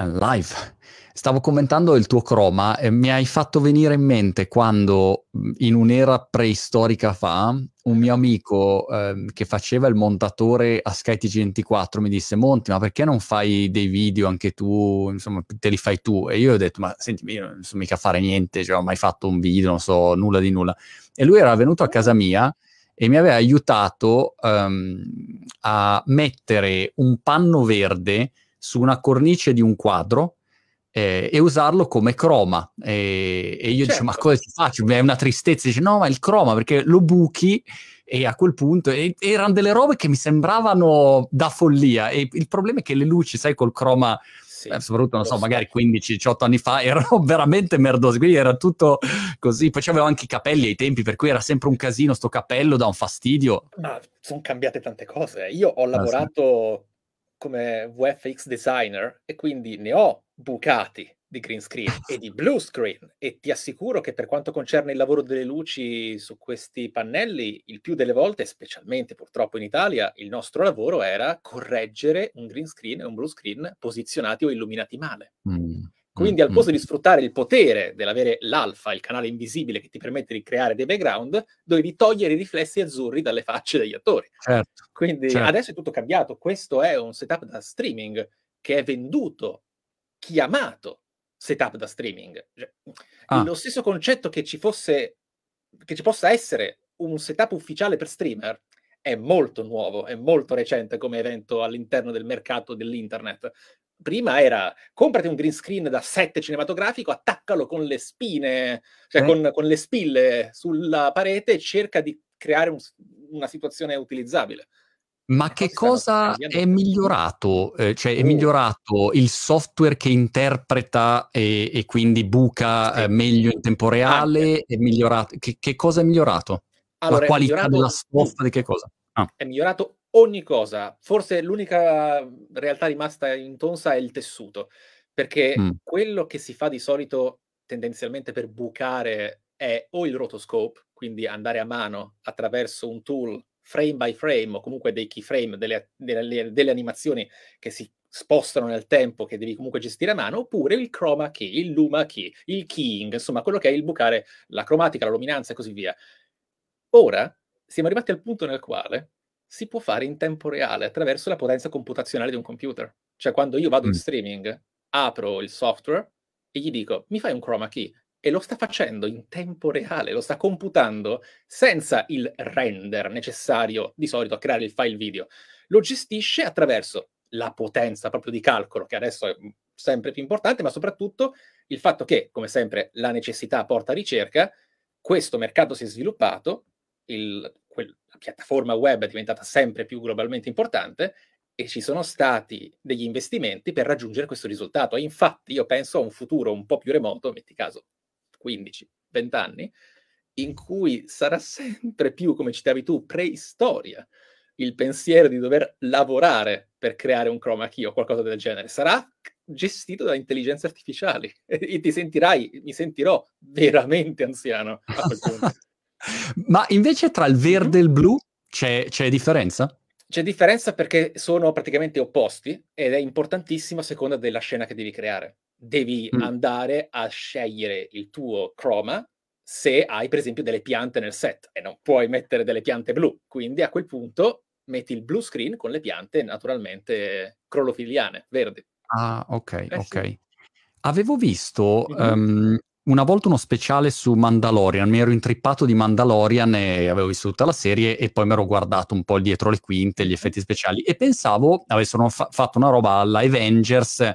Eh, live. Stavo commentando il tuo croma e mi hai fatto venire in mente quando, in un'era preistorica fa, un mio amico eh, che faceva il montatore a skytg 24 mi disse: Monti, ma perché non fai dei video anche tu? Insomma, te li fai tu? E io ho detto: Ma senti, io non so mica fare niente, cioè, ho mai fatto un video, non so nulla di nulla. E lui era venuto a casa mia e mi aveva aiutato um, a mettere un panno verde su una cornice di un quadro eh, e usarlo come croma. E, e io certo. dico, ma cosa ti faccio? È una tristezza. Dice, no, ma il croma, perché lo buchi e a quel punto e, erano delle robe che mi sembravano da follia. E il problema è che le luci, sai, col croma... Sì, eh, soprattutto, non so, so, magari 15-18 anni fa erano veramente merdosi, quindi era tutto così. Poi avevo anche i capelli ai tempi, per cui era sempre un casino, sto capello da un fastidio. Ma sono cambiate tante cose. Io ho ah, lavorato come VFX designer e quindi ne ho bucati di green screen e di blue screen e ti assicuro che per quanto concerne il lavoro delle luci su questi pannelli, il più delle volte, specialmente purtroppo in Italia, il nostro lavoro era correggere un green screen e un blue screen posizionati o illuminati male. Mm. Quindi mm, al posto mm. di sfruttare il potere dell'avere l'alfa, il canale invisibile che ti permette di creare dei background, dovevi togliere i riflessi azzurri dalle facce degli attori. Certo, Quindi certo. adesso è tutto cambiato. Questo è un setup da streaming che è venduto, chiamato setup da streaming. Cioè, ah. Lo stesso concetto che ci fosse, che ci possa essere un setup ufficiale per streamer è molto nuovo, è molto recente come evento all'interno del mercato dell'internet prima era comprati un green screen da set cinematografico, attaccalo con le spine, cioè mm. con, con, le spille sulla parete e cerca di creare un, una situazione utilizzabile. Ma ecco, che cosa è migliorato? Eh, cioè, è uh. migliorato il software che interpreta e, e quindi buca sì. eh, meglio in tempo reale? Che, che, cosa è migliorato? Allora, La qualità della stoffa di che cosa? Ah. È migliorato ogni cosa. Forse l'unica realtà rimasta intonsa è il tessuto, perché mm. quello che si fa di solito tendenzialmente per bucare è o il rotoscope, quindi andare a mano attraverso un tool frame by frame o comunque dei keyframe, delle, delle, delle animazioni che si spostano nel tempo che devi comunque gestire a mano, oppure il chroma key, il luma key, il keying, insomma quello che è il bucare la cromatica, la luminanza e così via. Ora siamo arrivati al punto nel quale si può fare in tempo reale attraverso la potenza computazionale di un computer. Cioè quando io vado mm. in streaming, apro il software e gli dico mi fai un chroma key e lo sta facendo in tempo reale, lo sta computando senza il render necessario di solito a creare il file video. Lo gestisce attraverso la potenza proprio di calcolo, che adesso è mhmm, sempre più importante, ma soprattutto il fatto che, come sempre, la necessità porta ricerca, questo mercato si è sviluppato, il la piattaforma web è diventata sempre più globalmente importante e ci sono stati degli investimenti per raggiungere questo risultato. E infatti io penso a un futuro un po' più remoto, metti caso 15, 20 anni, in cui sarà sempre più, come citavi tu, preistoria il pensiero di dover lavorare per creare un chroma key o qualcosa del genere. Sarà gestito da intelligenze artificiali e ti sentirai, mi sentirò veramente anziano a quel punto. Ma invece tra il verde e il blu c'è, c'è differenza? C'è differenza perché sono praticamente opposti ed è importantissimo a seconda della scena che devi creare. Devi mm. andare a scegliere il tuo chroma se hai per esempio delle piante nel set e non puoi mettere delle piante blu. Quindi a quel punto metti il blue screen con le piante naturalmente crolofiliane, verdi. Ah, ok, eh, ok. Sì. Avevo visto um, una volta uno speciale su Mandalorian, mi ero intrippato di Mandalorian e avevo visto tutta la serie e poi mi ero guardato un po' dietro le quinte, gli effetti speciali e pensavo avessero fa- fatto una roba alla Avengers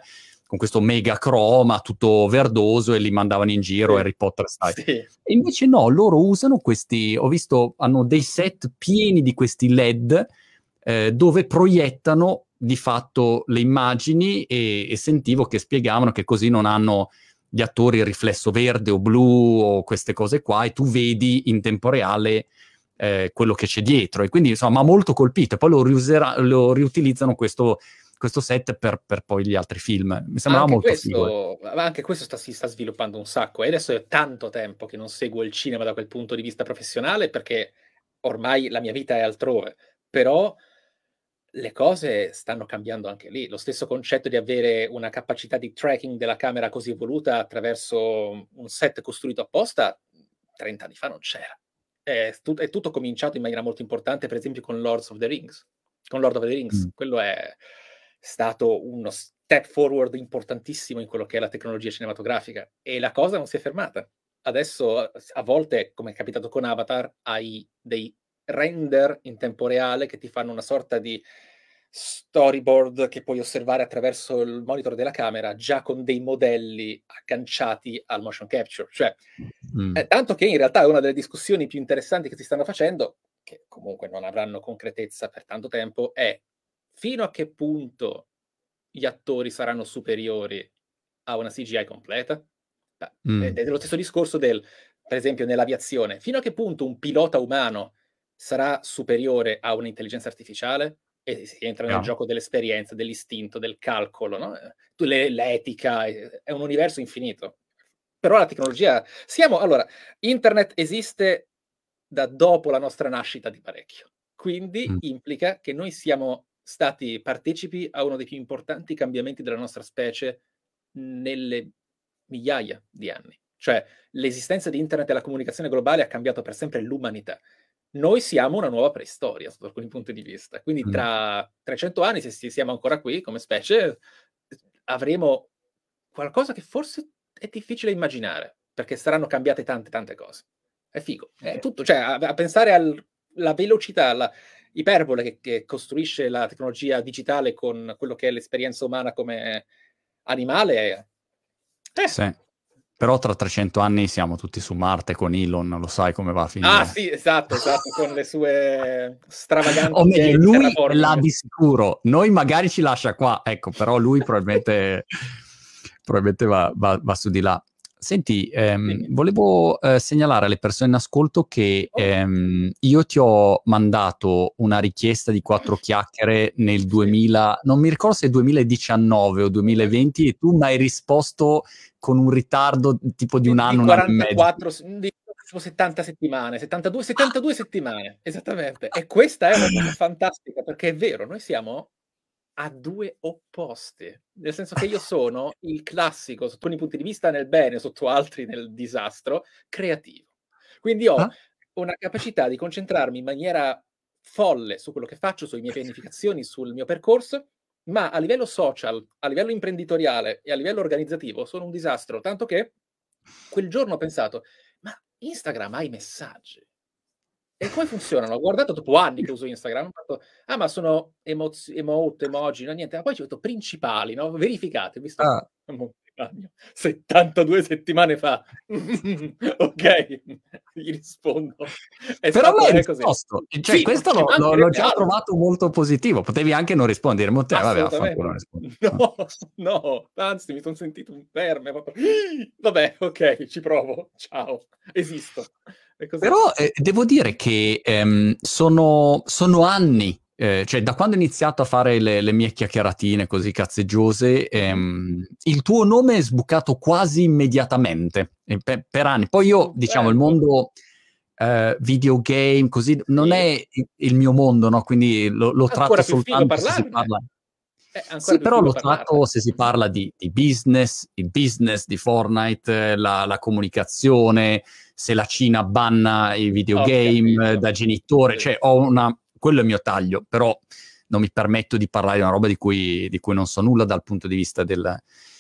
con questo mega croma tutto verdoso e li mandavano in giro sì. Harry Potter style. Sì. E invece no, loro usano questi, ho visto, hanno dei set pieni di questi LED eh, dove proiettano di fatto le immagini e, e sentivo che spiegavano che così non hanno gli attori il riflesso verde o blu o queste cose qua e tu vedi in tempo reale eh, quello che c'è dietro e quindi insomma ha molto colpito e poi lo, riuserà, lo riutilizzano questo, questo set per, per, poi gli altri film mi sembrava anche molto questo, eh. anche questo sta, si sta sviluppando un sacco e adesso è tanto tempo che non seguo il cinema da quel punto di vista professionale perché ormai la mia vita è altrove però le cose stanno cambiando anche lì. Lo stesso concetto di avere una capacità di tracking della camera così evoluta attraverso un set costruito apposta, 30 anni fa non c'era. È, tut- è tutto cominciato in maniera molto importante, per esempio, con Lords of the Rings. Con Lord of the Rings, mm. quello è stato uno step forward importantissimo in quello che è la tecnologia cinematografica e la cosa non si è fermata. Adesso a volte, come è capitato con Avatar, hai dei render in tempo reale che ti fanno una sorta di storyboard che puoi osservare attraverso il monitor della camera già con dei modelli agganciati al motion capture. Cioè, mm. eh, tanto che in realtà è una delle discussioni più interessanti che si stanno facendo, che comunque non avranno concretezza per tanto tempo, è fino a che punto gli attori saranno superiori a una CGI completa? Mm. È, è lo stesso discorso del, per esempio, nell'aviazione. Fino a che punto un pilota umano sarà superiore a un'intelligenza artificiale? E si entra nel no. gioco dell'esperienza, dell'istinto, del calcolo, no? Le, l'etica, eh, è un universo infinito. Però la tecnologia, siamo, allora, internet esiste da dopo la nostra nascita di parecchio, quindi mm. implica che noi siamo stati partecipi a uno dei più importanti cambiamenti della nostra specie nelle migliaia di anni. Cioè l'esistenza di internet e la comunicazione globale ha cambiato per sempre l'umanità noi siamo una nuova preistoria sotto alcuni punti di vista. Quindi tra 300 anni, se siamo ancora qui come specie, eh, avremo qualcosa che forse è difficile immaginare, perché saranno cambiate tante, tante cose. È figo, è eh. tutto, cioè a, a pensare alla velocità, alla iperbole che, che, costruisce la tecnologia digitale con quello che è l'esperienza umana come animale. è. Eh. Sì. Però tra 300 anni siamo tutti su Marte con Elon, lo sai come va a finire. Ah sì, esatto, esatto, con le sue stravaganze. o meglio, lui l'ha di sicuro. Noi magari ci lascia qua, ecco, però lui probabilmente, probabilmente va, va, va su di là. Senti, ehm, volevo eh, segnalare alle persone in ascolto che ehm, io ti ho mandato una richiesta di quattro chiacchiere nel 2000, non mi ricordo se 2019 o 2020, e tu mi hai risposto con un ritardo tipo di un anno, di 44, un anno e mezzo. 70 settimane, 72, 72 settimane, esattamente. E questa è una cosa fantastica perché è vero, noi siamo a due opposte. Nel senso che io sono il classico, sotto alcuni punti di vista nel bene, sotto altri nel disastro, creativo. Quindi ho ah? una capacità di concentrarmi in maniera folle su quello che faccio, sulle mie pianificazioni, sul mio percorso, ma a livello social, a livello imprenditoriale e a livello organizzativo sono un disastro, tanto che quel giorno ho pensato, ma Instagram ha i messaggi. E come funzionano? Ho guardato dopo anni che uso Instagram, fatto, ah ma sono emot, emote, emoji, no niente, ma poi ci ho detto principali, no? Verificate, visto? Ah. 72 settimane fa. ok, gli rispondo. È Però l'hai risposto. Cioè, sì, questo lo, lo, l'ho già trovato molto positivo. Potevi anche non rispondere, ma te, vabbè, affanculo, No, no, anzi mi sono sentito un verme. Ah! Vabbè, ok, ci provo. Ciao, esisto. Però eh, devo dire che ehm, sono, sono anni eh, cioè, da quando ho iniziato a fare le, le mie chiacchieratine così cazzeggiose, ehm, il tuo nome è sbucato quasi immediatamente eh, per, per anni. Poi io, certo. diciamo, il mondo eh, videogame, così non è il mio mondo, no? Quindi lo, lo tratto soltanto se si parla. Eh, sì, però lo tratto se si parla di, di, business, il business di Fortnite, la, la comunicazione, se la Cina banna i videogame okay, da genitore, cioè ho una... quello è il mio taglio, però non mi permetto di parlare di una roba di cui, di cui non so nulla dal punto di vista del,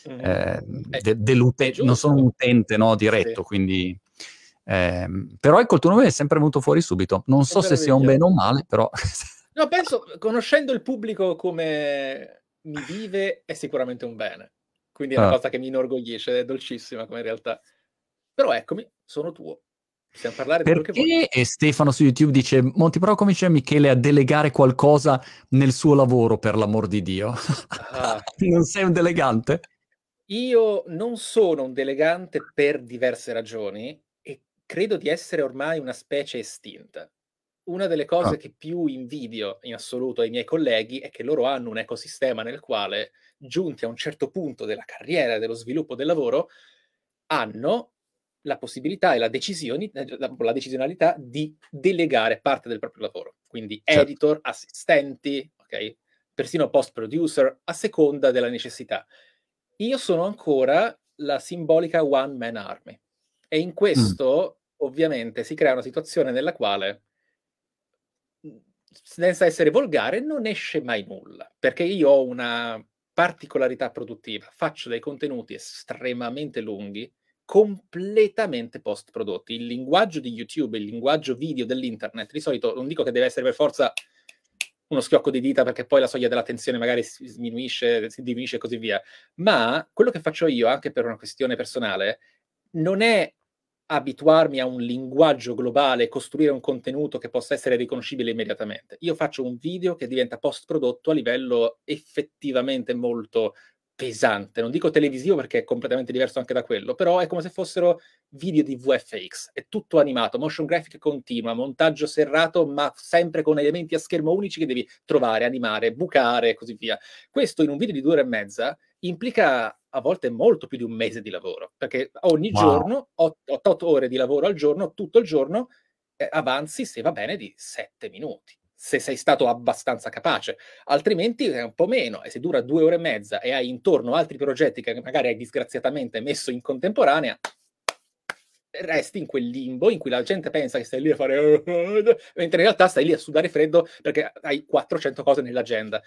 mm. Ehm, eh, de, dell'utente, non sono un utente no, diretto, sì. quindi... Eh, però ecco il tuo nome è sempre venuto fuori subito. Non so se sia un bene o un male, però. no, penso conoscendo il pubblico come mi vive è sicuramente un bene. Quindi è una ah. cosa che mi inorgoglisce, è dolcissima come realtà. Però eccomi, sono tuo. Possiamo parlare Perché, di quello che vuoi. Eh, Stefano su YouTube dice: Monti, però comincia Michele a delegare qualcosa nel suo lavoro, per l'amor di Dio. Ah. non sei un delegante? Io non sono un delegante per diverse ragioni e credo di essere ormai una specie estinta. Una delle cose ah. che più invidio in assoluto ai miei colleghi è che loro hanno un ecosistema nel quale, giunti a un certo punto della carriera, dello sviluppo del lavoro, hanno la possibilità e la, eh, la, la, decisionalità di delegare parte del proprio lavoro, quindi certo. editor, assistenti, okay? persino post producer, a seconda della necessità. Io sono ancora la simbolica one man army e in mm. questo mm. ovviamente si crea una situazione nella quale senza essere volgare non esce mai nulla, perché io ho una particolarità produttiva, faccio dei contenuti estremamente lunghi completamente post prodotti. Il linguaggio di YouTube, il linguaggio video dell'internet, di solito non dico che deve essere per forza uno schiocco di dita perché poi la soglia dell'attenzione magari si diminuisce, si diminuisce e così via, ma quello che faccio io anche per una questione personale non è abituarmi a un linguaggio globale, costruire un contenuto che possa essere riconoscibile immediatamente. Io faccio un video che diventa post prodotto a livello effettivamente molto pesante, non dico televisivo perché è completamente diverso anche da quello, però è come se fossero video di VFX, è tutto animato, motion graphic continua, montaggio serrato, ma sempre con elementi a schermo unici che devi trovare, animare, bucare e così via. Questo in un video di due ore e mezza implica a volte molto più di un mese di lavoro, perché ogni wow. giorno, 8, 8 ore di lavoro al giorno, tutto il giorno, eh, avanzi se va bene di 7 minuti se sei stato abbastanza capace, altrimenti è un po' meno e se dura due ore e mezza e hai intorno altri progetti che magari hai disgraziatamente messo in contemporanea, resti in quel limbo in cui la gente pensa che stai lì a fare mentre in realtà stai lì a sudare freddo perché hai 400 cose nell'agenda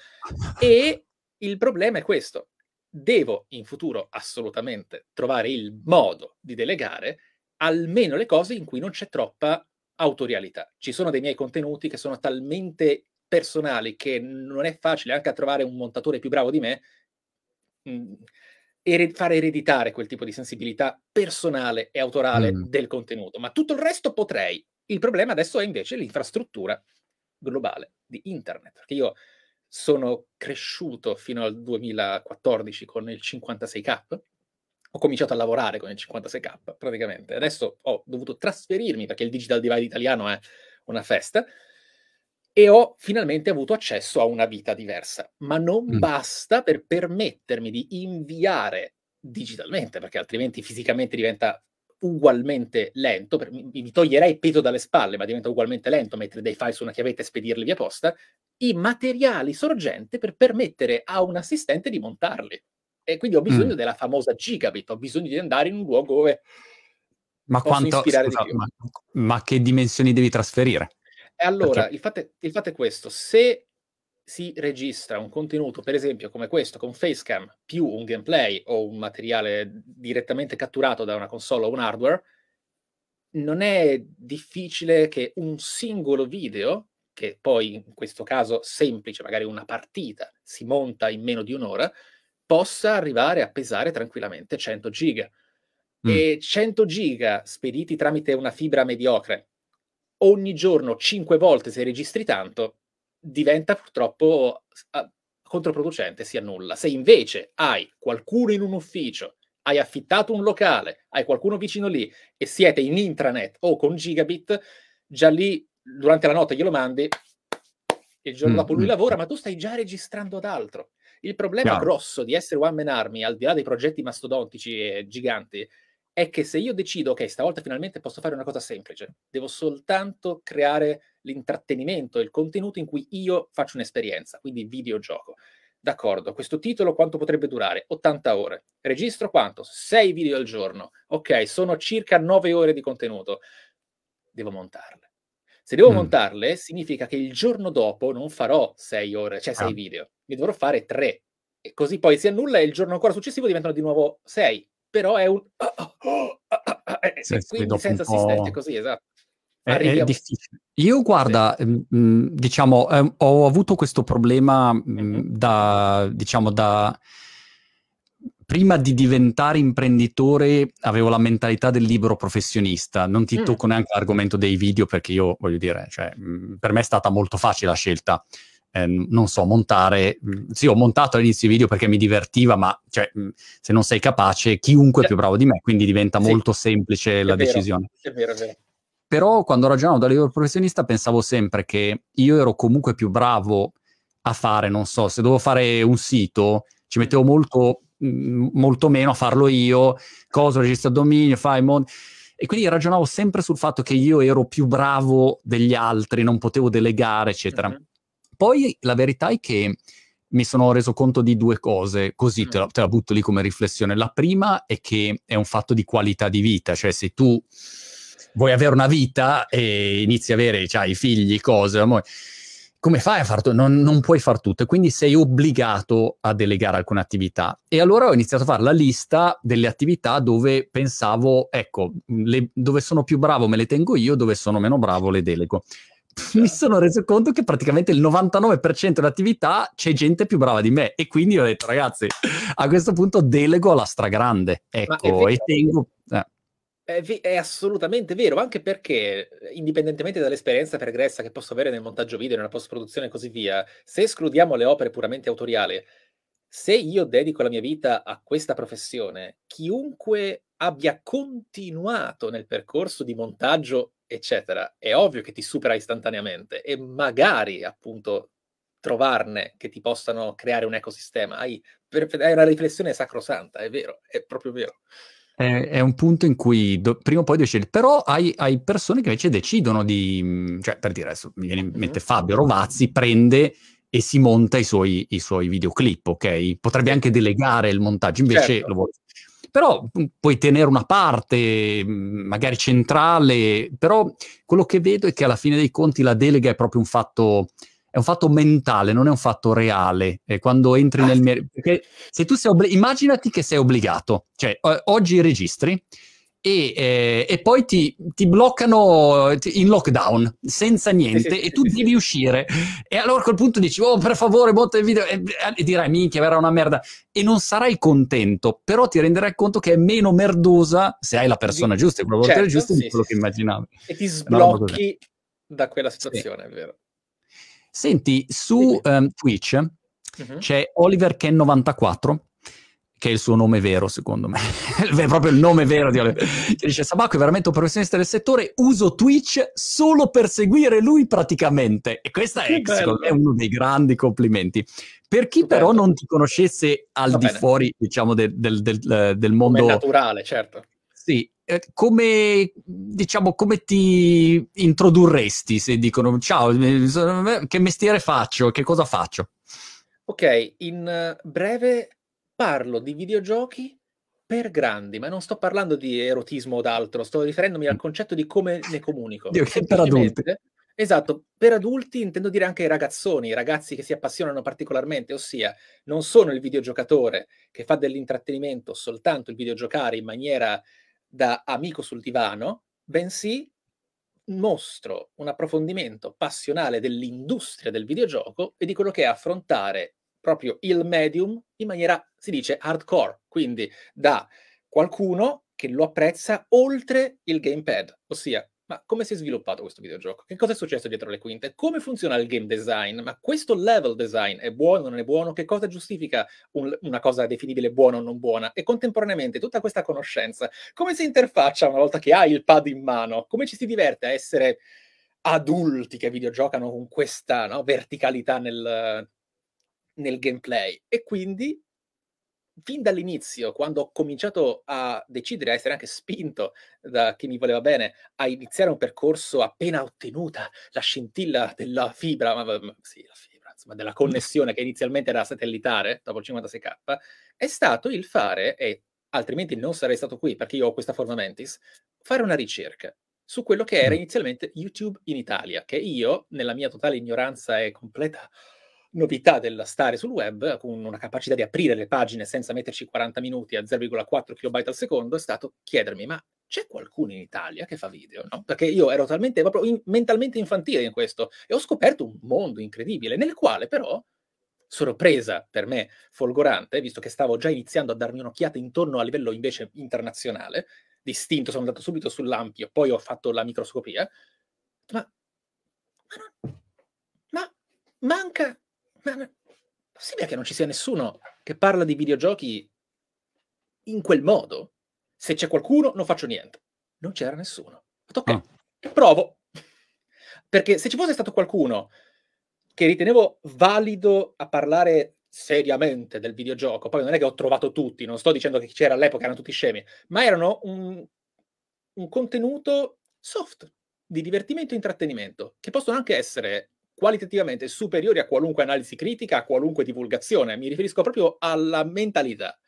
e il problema è questo devo in futuro assolutamente trovare il modo di delegare almeno le cose in cui non c'è troppa autorialità. Ci sono dei miei contenuti che sono talmente personali che non è facile anche a trovare un montatore più bravo di me mh, mm, ered- far ereditare quel tipo di sensibilità personale e autorale mm. del contenuto, ma tutto il resto potrei. Il problema adesso è invece l'infrastruttura globale di internet, perché io sono cresciuto fino al 2014 con il 56k ho cominciato a lavorare con il 56K praticamente. Adesso ho dovuto trasferirmi perché il Digital Divide italiano è una festa e ho finalmente avuto accesso a una vita diversa, ma non mm. basta per permettermi di inviare digitalmente, perché altrimenti fisicamente diventa ugualmente lento, per, mi, mi, toglierei il peso dalle spalle, ma diventa ugualmente lento mettere dei file su una chiavetta e spedirli via posta, i materiali sorgente per permettere a un assistente di montarli. E quindi ho bisogno mm. della famosa gigabit, ho bisogno di andare in un luogo dove ma quanto, scusa, di ma, ma, che dimensioni devi trasferire? E allora, Perché... il, fatto è, il fatto è questo, se si registra un contenuto, per esempio come questo, con facecam più un gameplay o un materiale direttamente catturato da una console o un hardware, non è difficile che un singolo video, che poi in questo caso semplice, magari una partita, si monta in meno di un'ora, possa arrivare a pesare tranquillamente 100 giga. Mm. E 100 giga spediti tramite una fibra mediocre ogni giorno 5 volte se registri tanto diventa purtroppo controproducente, si annulla. Se invece hai qualcuno in un ufficio, hai affittato un locale, hai qualcuno vicino lì e siete in intranet o con gigabit, già lì durante la notte glielo mandi, il giorno mm dopo lui mm. lavora, ma tu stai già registrando ad altro. Il problema Chiaro. grosso di essere one man army, al di là dei progetti mastodontici e giganti, è che se io decido, ok, stavolta finalmente posso fare una cosa semplice, devo soltanto creare l'intrattenimento, il contenuto in cui io faccio un'esperienza, quindi videogioco. D'accordo, questo titolo quanto potrebbe durare? 80 ore. Registro quanto? 6 video al giorno. Ok, sono circa 9 ore di contenuto. Devo montarle se devo mm. montarle, significa che il giorno dopo non farò 6 ore, cioè 6 ah. video, ne dovrò fare 3. E così poi si annulla e il giorno ancora successivo diventano di nuovo 6. Però è un... Sì, quindi senza assistente, così, esatto. È, è, difficile. Io guarda, sì. Ehm, mh, diciamo, eh, ho avuto questo problema mh, mm-hmm. da, diciamo, da prima di diventare imprenditore avevo la mentalità del libero professionista, non ti mm. tocco neanche l'argomento dei video perché io voglio dire, cioè, mm, per me è stata molto facile la scelta. Eh, non so, montare, mm, sì, ho montato all'inizio i video perché mi divertiva, ma cioè, mm, se non sei capace, chiunque è cioè più bravo di me, quindi diventa sì. molto semplice è la vero, decisione. È vero, è vero. Però quando ragionavo da libero professionista pensavo sempre che io ero comunque più bravo a fare, non so, se dovevo fare un sito, ci mettevo molto molto meno a farlo io, cosa registra dominio, fai mon- e quindi ragionavo sempre sul fatto che io ero più bravo degli altri, non potevo delegare, eccetera. Mm-hmm. Poi la verità è che mi sono reso conto di due cose, così mm-hmm. te, la, te la butto lì come riflessione. La prima è che è un fatto di qualità di vita, cioè se tu vuoi avere una vita e inizi a avere, cioè, i figli, cose, amore come fai a far tutto? Non, non, puoi far tutto e quindi sei obbligato a delegare alcune attività. E allora ho iniziato a fare la lista delle attività dove pensavo, ecco, le, dove sono più bravo me le tengo io, dove sono meno bravo le delego. Certo. Mi sono reso conto che praticamente il 99% delle attività c'è gente più brava di me e quindi ho detto ragazzi, a questo punto delego alla stragrande, ecco, e tengo... Eh eh, è, assolutamente vero, anche perché eh, indipendentemente dall'esperienza pregressa che posso avere nel montaggio video, nella post-produzione e così via, se escludiamo le opere puramente autoriali, se io dedico la mia vita a questa professione, chiunque abbia continuato nel percorso di montaggio, eccetera, è ovvio che ti supera istantaneamente e magari appunto trovarne che ti possano creare un ecosistema. Hai, hai una riflessione sacrosanta, è vero, è proprio vero è, è un punto in cui do, prima o poi devi scegliere, però hai, hai, persone che invece decidono di, mm, cioè per dire adesso mi viene in mente mhm. Fabio Rovazzi, prende e si monta i suoi, i suoi videoclip, ok? Potrebbe anche delegare il montaggio, invece certo. lo vuole però mm, puoi tenere una parte mm, magari centrale, però quello che vedo è che alla fine dei conti la delega è proprio un fatto è un fatto mentale, non è un fatto reale. Eh, quando entri ah, nel merito, perché se tu sei obbligato, immaginati che sei obbligato, cioè o- oggi registri. E, eh, e poi ti, ti bloccano in lockdown senza niente e tu devi uscire e allora a quel punto dici oh per favore botta il video e, e dirai minchia verrà una merda e non sarai contento però ti renderai conto che è meno merdosa se hai la persona giusta il certo, giusto sì, di quello sì, che immaginavi e ti sblocchi da quella situazione sì. è vero Senti, su um, Twitch uh-huh. c'è Oliver Ken 94 che è il suo nome vero, secondo me. è proprio il nome vero di Oliver. Che dice: Sabacco è veramente un professionista del settore, uso Twitch solo per seguire lui praticamente. E questo è, me, uno dei grandi complimenti. Per chi Bello. però non ti conoscesse al Va di bene. fuori, diciamo, del, del, del, del mondo. Come naturale, certo. Sì, eh, come, diciamo, come ti introdurresti se dicono ciao, che mestiere faccio, che cosa faccio? Ok, in eh, breve parlo di videogiochi per grandi, ma non sto parlando di erotismo o d'altro, sto riferendomi al concetto di come ne comunico. Dio, per adulti. Esatto, per adulti intendo dire anche i ragazzoni, i ragazzi che si appassionano particolarmente, ossia non sono il videogiocatore che fa dell'intrattenimento soltanto il videogiocare in maniera da amico sul divano, bensì mostro un approfondimento passionale dell'industria del videogioco e di quello che è affrontare proprio il medium in maniera, si dice, hardcore, quindi da qualcuno che lo apprezza oltre il gamepad, ossia ma come si è sviluppato questo videogioco? Che cosa è successo dietro le quinte? Come funziona il game design? Ma questo level design è buono o non è buono? Che cosa giustifica un, una cosa definibile buona o non buona? E contemporaneamente tutta questa conoscenza, come si interfaccia una volta che hai il pad in mano? Come ci si diverte a essere adulti che videogiocano con questa no, verticalità nel, nel gameplay? E quindi fin dall'inizio, quando ho cominciato a decidere, a essere anche spinto da chi mi voleva bene, a iniziare un percorso appena ottenuta la scintilla della fibra, ma, ma, sì, la fibra, insomma, della connessione che inizialmente era satellitare, dopo il 56K, è stato il fare, e altrimenti non sarei stato qui perché io ho questa forma mentis, fare una ricerca su quello che era mm. inizialmente YouTube in Italia, che io, nella mia totale ignoranza e completa novità della stare sul web, con una capacità di aprire le pagine senza metterci 40 minuti a 0,4 kB al secondo, è stato chiedermi, ma c'è qualcuno in Italia che fa video, no? Perché io ero talmente proprio in, mentalmente infantile in questo e ho scoperto un mondo incredibile nel quale però sorpresa per me folgorante, visto che stavo già iniziando a darmi un'occhiata intorno a livello invece internazionale, distinto, sono andato subito sull'ampio, poi ho fatto la microscopia, ma, ma, non, ma manca ma possibile che non ci sia nessuno che parla di videogiochi in quel modo? Se c'è qualcuno, non faccio niente. Non c'era nessuno. ok, oh. Ah. provo. Perché se ci fosse stato qualcuno che ritenevo valido a parlare seriamente del videogioco, poi non è che ho trovato tutti, non sto dicendo che c'era all'epoca, erano tutti scemi, ma erano un, un contenuto soft, di divertimento e intrattenimento, che possono anche essere qualitativamente superiori a qualunque analisi critica, a qualunque divulgazione. Mi riferisco proprio alla mentalità.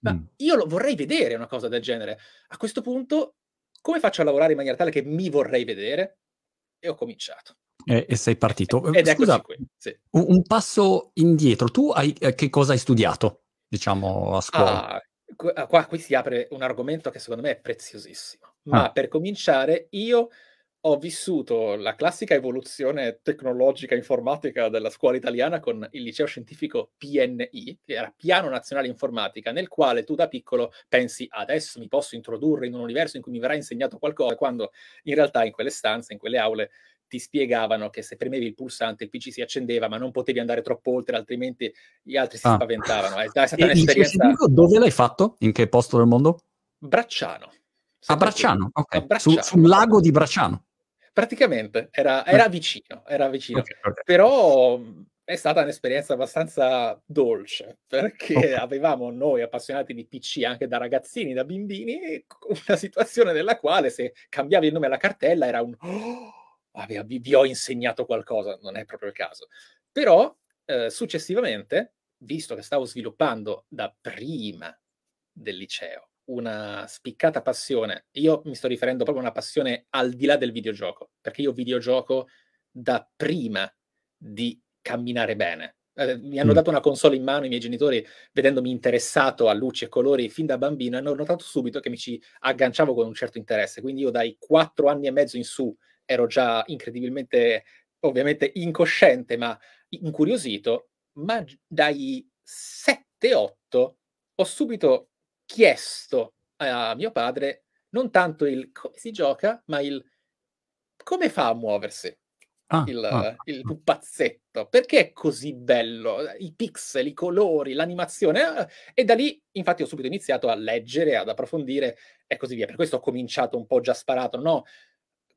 Ma mm. io vorrei vedere una cosa del genere. A questo punto, come faccio a lavorare in maniera tale che mi vorrei vedere? E ho cominciato. E, e sei partito. Ed Scusa, qui. Sì. Un, passo indietro. Tu hai, eh, che cosa hai studiato, diciamo, a scuola? Ah, qua, qui si apre un argomento che secondo me è preziosissimo. Ma ah. per cominciare, io ho vissuto la classica evoluzione tecnologica informatica della scuola italiana con il liceo scientifico PNI, che era Piano Nazionale Informatica, nel quale tu da piccolo pensi adesso mi posso introdurre in un universo in cui mi verrà insegnato qualcosa, quando in realtà in quelle stanze, in quelle aule ti spiegavano che se premevi il pulsante il PC si accendeva, ma non potevi andare troppo oltre, altrimenti gli altri si ah. spaventavano. È, è stata e un'esperienza. Dove l'hai fatto? In che posto del mondo? Bracciano. A Bracciano, ok. A Bracciano. Su, sul lago di Bracciano. Praticamente era, era vicino, era vicino. Okay, okay. Però mhmm, è stata un'esperienza abbastanza dolce perché okay. avevamo noi appassionati di PC anche da ragazzini, da bambini, una situazione nella quale se cambiavi il nome alla cartella era un oh, vi, vi ho insegnato qualcosa, non è proprio il caso. Però eh, successivamente, visto che stavo sviluppando da prima del liceo, una spiccata passione. Io mi sto riferendo proprio a una passione al di là del videogioco, perché io videogioco da prima di camminare bene. Eh, mi hanno mm. dato una console in mano i miei genitori, vedendomi interessato a luci e colori fin da bambino, hanno notato subito che mi ci agganciavo con un certo interesse. Quindi io dai quattro anni e mezzo in su ero già incredibilmente, ovviamente incosciente, ma incuriosito, ma dai 7-8 ho subito chiesto eh, a mio padre non tanto il come si gioca, ma il come fa a muoversi. Ah, il, ah. il, pupazzetto perché è così bello i pixel, i colori, l'animazione eh, e da lì infatti ho subito iniziato a leggere, ad approfondire e così via per questo ho cominciato un po' già sparato non ho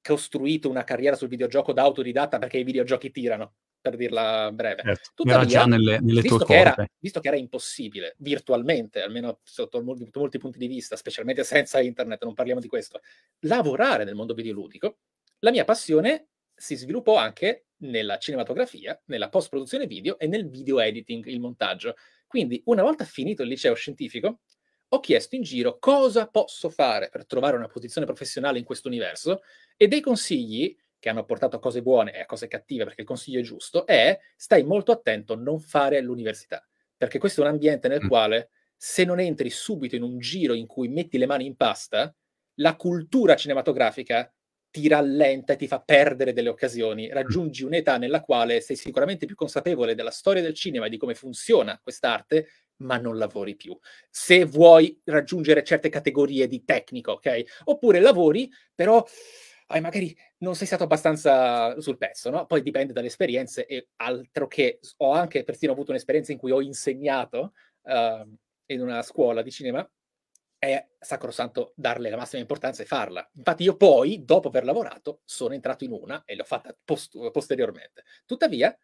costruito una carriera sul videogioco da autodidatta perché i videogiochi tirano per dirla breve. Certo. Tuttavia, già nelle, nelle visto, tue che era, visto che era impossibile, virtualmente, almeno sotto molti, molti punti di vista, specialmente senza internet, non parliamo di questo, lavorare nel mondo videoludico, la mia passione si sviluppò anche nella cinematografia, nella post-produzione video e nel video editing, il montaggio. Quindi, una volta finito il liceo scientifico, ho chiesto in giro cosa posso fare per trovare una posizione professionale in questo universo e dei consigli che hanno portato a cose buone e a cose cattive, perché il consiglio è giusto, è stai molto attento a non fare l'università, perché questo è un ambiente nel mm. quale se non entri subito in un giro in cui metti le mani in pasta, la cultura cinematografica ti rallenta e ti fa perdere delle occasioni, mm. raggiungi un'età nella quale sei sicuramente più consapevole della storia del cinema e di come funziona quest'arte, ma non lavori più. Se vuoi raggiungere certe categorie di tecnico, ok? Oppure lavori, però hai magari non sei stato abbastanza sul pezzo, no? Poi dipende dalle esperienze e altro che ho anche persino avuto un'esperienza in cui ho insegnato uh, in una scuola di cinema è sacrosanto darle la massima importanza e farla. Infatti io poi, dopo aver lavorato, sono entrato in una e l'ho fatta post- posteriormente. Tuttavia,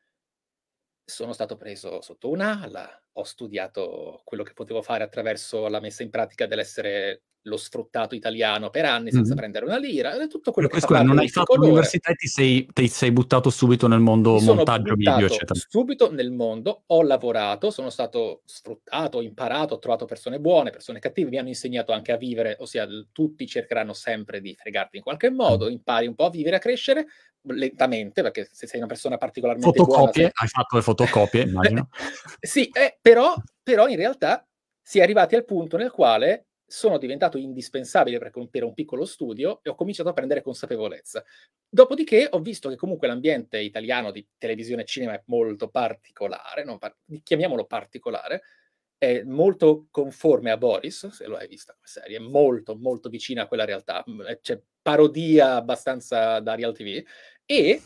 sono stato preso sotto un'ala, ho studiato quello che potevo fare attraverso la messa in pratica dell'essere lo sfruttato italiano per anni senza mm. prendere una lira, è tutto quello Perché che scusa, non hai fatto l'università e ti sei, ti sei, buttato subito nel mondo mi montaggio video, eccetera. Subito nel mondo, ho lavorato, sono stato sfruttato, ho imparato, ho trovato persone buone, persone cattive, mi hanno insegnato anche a vivere, ossia tutti cercheranno sempre di fregarti in qualche modo, impari un po' a vivere, a crescere, lentamente, perché se sei una persona particolarmente fotocopie, buona, hai fatto le fotocopie, immagino. sì, eh, però, però, in realtà si è arrivati al punto nel quale sono diventato indispensabile per, per un piccolo studio e ho cominciato a prendere consapevolezza. Dopodiché ho visto che comunque l'ambiente italiano di televisione e cinema è molto particolare, par- chiamiamolo particolare, è molto conforme a Boris, se lo hai vista come serie, è molto, molto vicina a quella realtà, mm, eh, c'è parodia abbastanza da Real TV, e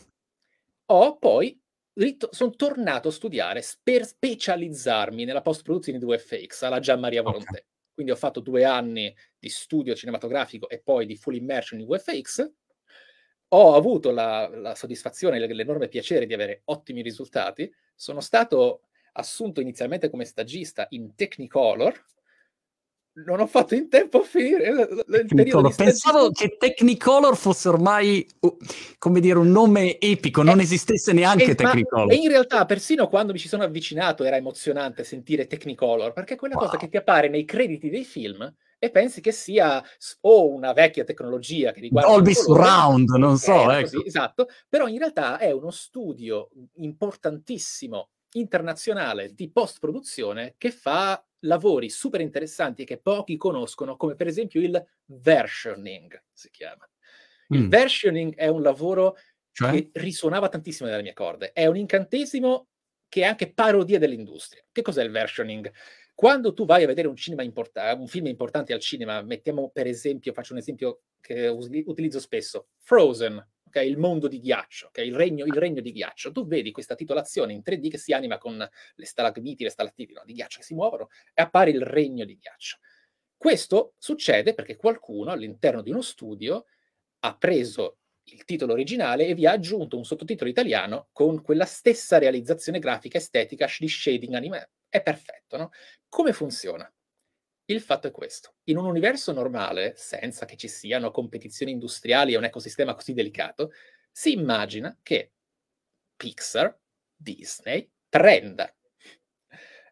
ho poi rit- sono tornato a studiare per specializzarmi nella post-produzione di VFX alla Gian Maria Volonté. Okay. Quindi ho fatto due anni di studio cinematografico e poi di full immersion in VFX. Ho avuto la, la soddisfazione e l'enorme piacere di avere ottimi risultati. Sono stato assunto inizialmente come stagista in Technicolor, non ho fatto in tempo a finire Technicolor. Pensavo che Technicolor fosse ormai, uh, come dire, un nome epico, non eh, esistesse neanche eh, Technicolor. e in realtà, persino quando mi ci sono avvicinato, era emozionante sentire Technicolor, perché è quella wow. cosa che ti appare nei crediti dei film e pensi che sia o una vecchia tecnologia che riguarda Dolby Surround, non so, eh, ecco. così, esatto, però in realtà è uno studio importantissimo internazionale di post-produzione che fa lavori super interessanti che pochi conoscono, come per esempio il versioning, si chiama. Il mm. versioning è un lavoro cioè? che risuonava tantissimo nelle mie corde. È un incantesimo che è anche parodia dell'industria. Che cos'è il versioning? Quando tu vai a vedere un, import- un film importante al cinema, mettiamo per esempio, faccio un esempio che utilizzo spesso, Frozen che è il mondo di ghiaccio, okay? il, regno, il, regno, di ghiaccio, tu vedi questa titolazione in 3D che si anima con le stalagmiti, le stalattiti no? di ghiaccio che si muovono e appare il regno di ghiaccio. Questo succede perché qualcuno all'interno di uno studio ha preso il titolo originale e vi ha aggiunto un sottotitolo italiano con quella stessa realizzazione grafica estetica di shading anime. È perfetto, no? Come funziona? Il fatto è questo. In un universo normale, senza che ci siano competizioni industriali e un ecosistema così delicato, si immagina che Pixar, Disney, prenda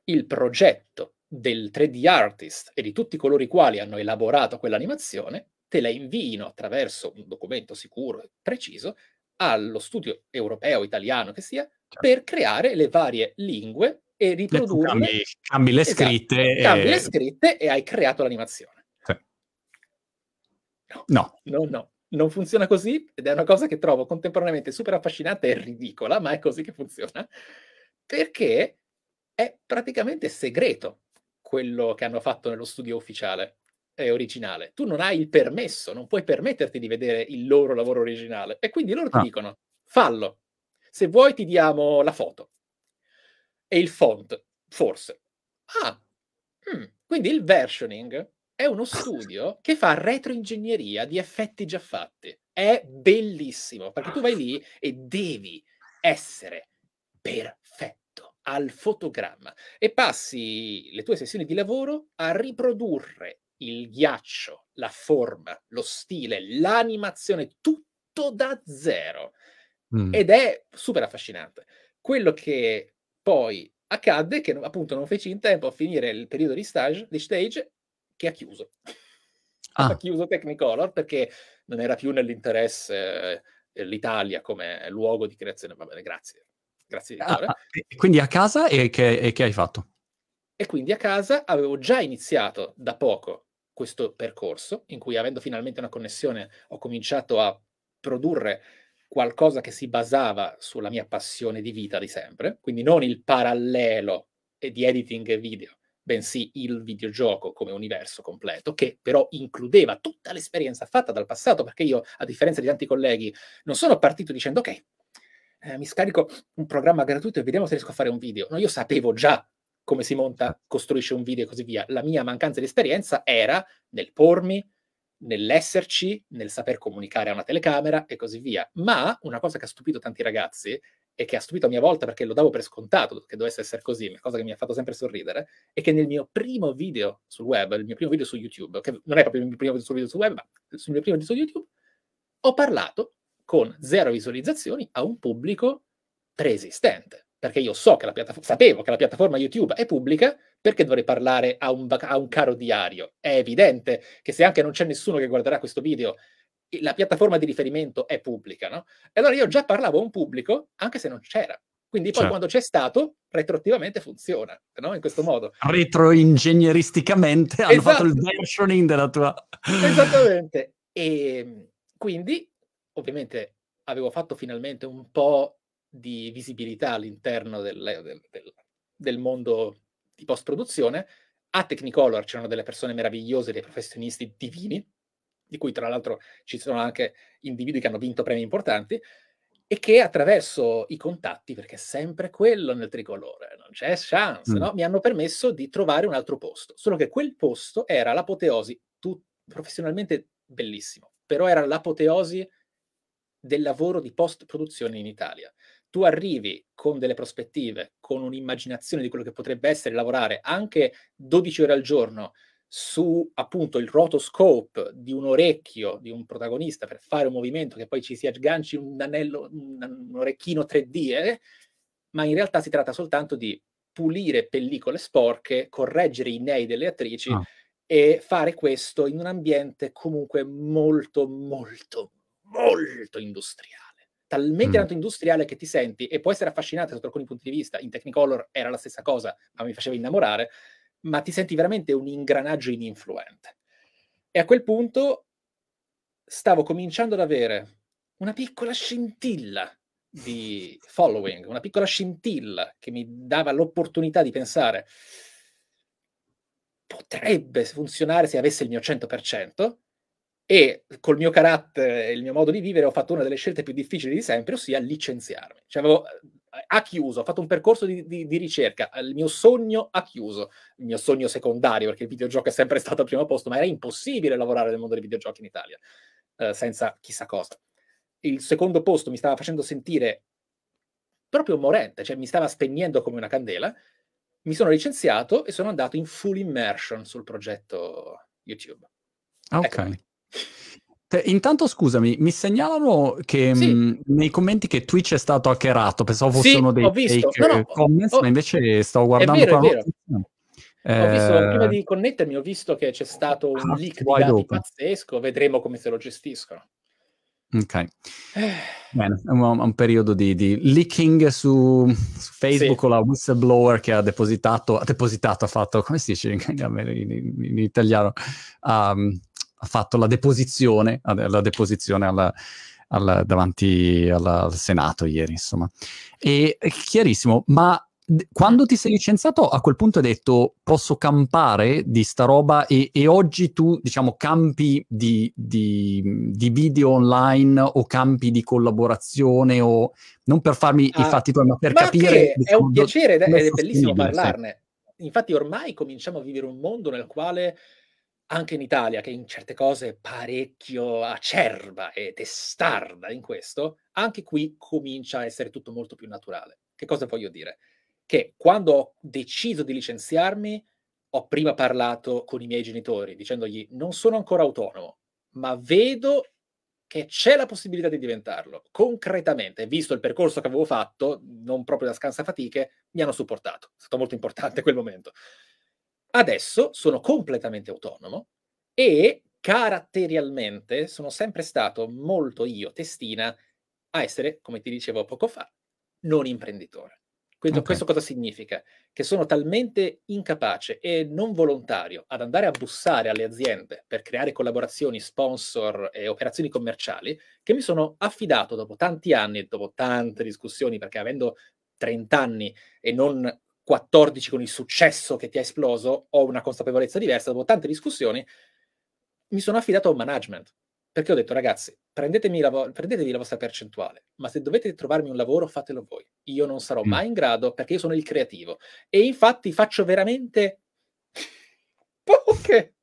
il progetto del 3D artist e di tutti coloro i quali hanno elaborato quell'animazione, te la invino attraverso un documento sicuro e preciso allo studio europeo, italiano che sia, certo. per creare le varie lingue e riprodurre Cambi, cambi, le esatto, scritte. Esatto, e... le scritte e hai creato l'animazione. Sì. No. No. no, no, non funziona così ed è una cosa che trovo contemporaneamente super affascinante e ridicola, ma è così che funziona, perché è praticamente segreto quello che hanno fatto nello studio ufficiale e originale. Tu non hai il permesso, non puoi permetterti di vedere il loro lavoro originale e quindi loro ti ah. dicono fallo. Se vuoi ti diamo la foto, e il font, forse. Ah, mm, quindi il versioning è uno studio che fa retroingegneria di effetti già fatti. È bellissimo, perché tu vai lì e devi essere perfetto al fotogramma e passi le tue sessioni di lavoro a riprodurre il ghiaccio, la forma, lo stile, l'animazione, tutto da zero. Mm. Ed è super affascinante. Quello che poi accadde che appunto non feci in tempo a finire il periodo di stage, di stage che ha chiuso. Ah. ha chiuso Technicolor perché non era più nell'interesse eh, l'Italia come luogo di creazione. Va bene, grazie. Grazie ah, ah quindi a casa e che, e che hai fatto? E quindi a casa avevo già iniziato da poco questo percorso in cui avendo finalmente una connessione ho cominciato a produrre qualcosa che si basava sulla mia passione di vita di sempre, quindi non il parallelo di editing e video, bensì il videogioco come universo completo, che però includeva tutta l'esperienza fatta dal passato, perché io, a differenza di tanti colleghi, non sono partito dicendo ok, eh, mi scarico un programma gratuito e vediamo se riesco a fare un video. No, io sapevo già come si monta, costruisce un video e così via. La mia mancanza di esperienza era nel pormi nell'esserci, nel saper comunicare a una telecamera e così via. Ma una cosa che ha stupito tanti ragazzi e che ha stupito a mia volta perché lo davo per scontato che dovesse essere così, una cosa che mi ha fatto sempre sorridere, è che nel mio primo video sul web, il mio primo video su YouTube, che non è proprio il mio primo video sul web, ma sul mio primo video su YouTube, ho parlato con zero visualizzazioni a un pubblico preesistente perché io so che la piattaforma, sapevo che la piattaforma YouTube è pubblica, perché dovrei parlare a un, a un caro diario? È evidente che se anche non c'è nessuno che guarderà questo video, la piattaforma di riferimento è pubblica, no? E allora io già parlavo a un pubblico, anche se non c'era. Quindi poi certo. quando c'è stato, retroattivamente funziona, no? In questo modo. Retroingegneristicamente esatto. hanno fatto il esatto. versioning della tua... Esattamente. E ehm, quindi, ovviamente, avevo fatto finalmente un po' di visibilità all'interno del, del, del, del mondo di post-produzione. A Technicolor c'erano delle persone meravigliose, dei professionisti divini, di cui tra l'altro ci sono anche individui che hanno vinto premi importanti, e che attraverso i contatti, perché è sempre quello nel tricolore, non c'è chance, mm. no? mi hanno permesso di trovare un altro posto. Solo che quel posto era l'apoteosi, tu, professionalmente bellissimo, però era l'apoteosi del lavoro di post-produzione in Italia tu arrivi con delle prospettive, con un'immaginazione di quello che potrebbe essere lavorare anche 12 ore al giorno su appunto il rotoscope di un orecchio di un protagonista per fare un movimento che poi ci si agganci un anello, un, un orecchino 3D, eh? ma in realtà si tratta soltanto di pulire pellicole sporche, correggere i nei delle attrici ah. e fare questo in un ambiente comunque molto, molto, molto industriale talmente mm. tanto industriale che ti senti, e può essere affascinante sotto alcuni punti di vista, in Technicolor era la stessa cosa, ma mi faceva innamorare, ma ti senti veramente un ingranaggio ininfluente. E a quel punto stavo cominciando ad avere una piccola scintilla di following, una piccola scintilla che mi dava l'opportunità di pensare potrebbe funzionare se avesse il mio 100%, e col mio carattere e il mio modo di vivere ho fatto una delle scelte più difficili di sempre, ossia licenziarmi. Cioè, avevo, eh, ha chiuso, ho fatto un percorso di, di, di, ricerca, il mio sogno ha chiuso, il mio sogno secondario, perché il videogioco è sempre stato al primo posto, ma era impossibile lavorare nel mondo dei videogiochi in Italia, eh, senza chissà cosa. Il secondo posto mi stava facendo sentire proprio morente, cioè mi stava spegnendo come una candela, mi sono licenziato e sono andato in full immersion sul progetto YouTube. Ok. Ecco. Eh, intanto scusami, mi segnalano che mm, sì. mh, nei commenti che Twitch è stato hackerato, pensavo fosse sì, uno dei fake no, no, comments, ho, ma invece stavo guardando è vero, È vero. Eh, ho visto, prima eh, di connettermi, ho visto che c'è stato un ah, leak di dati open. pazzesco, vedremo come se lo gestiscono. Ok, eh. bene, è un, un periodo di, di, leaking su, su Facebook sì. la whistleblower che ha depositato, ha depositato, ha fatto, come si dice in, in, in italiano, um, ha fatto la deposizione, la deposizione alla, alla, davanti alla, al Senato ieri, insomma. E è chiarissimo, ma quando ti sei licenziato a quel punto hai detto posso campare di sta roba e, e oggi tu diciamo campi di, di, di, video online o campi di collaborazione o non per farmi ah, i fatti tuoi ma per ma capire è un piacere è, è bellissimo parlarne sì. infatti ormai cominciamo a vivere un mondo nel quale anche in Italia, che in certe cose è parecchio acerba e testarda in questo, anche qui comincia a essere tutto molto più naturale. Che cosa voglio dire? Che quando ho deciso di licenziarmi, ho prima parlato con i miei genitori dicendogli non sono ancora autonomo, ma vedo che c'è la possibilità di diventarlo. Concretamente, visto il percorso che avevo fatto, non proprio da scansafatiche, mi hanno supportato. È stato molto importante quel momento. Adesso sono completamente autonomo e caratterialmente sono sempre stato molto io, testina, a essere, come ti dicevo poco fa, non imprenditore. Quindi okay. questo cosa significa? Che sono talmente incapace e non volontario ad andare a bussare alle aziende per creare collaborazioni, sponsor e operazioni commerciali, che mi sono affidato dopo tanti anni, e dopo tante discussioni, perché avendo 30 anni e non 14 con il successo che ti ha esploso, ho una consapevolezza diversa, dopo tante discussioni, mi sono affidato a un management. Perché ho detto, ragazzi, la vo- prendetevi la vostra percentuale, ma se dovete trovarmi un lavoro, fatelo voi. Io non sarò mm. mai in grado perché io sono il creativo. E infatti faccio veramente poche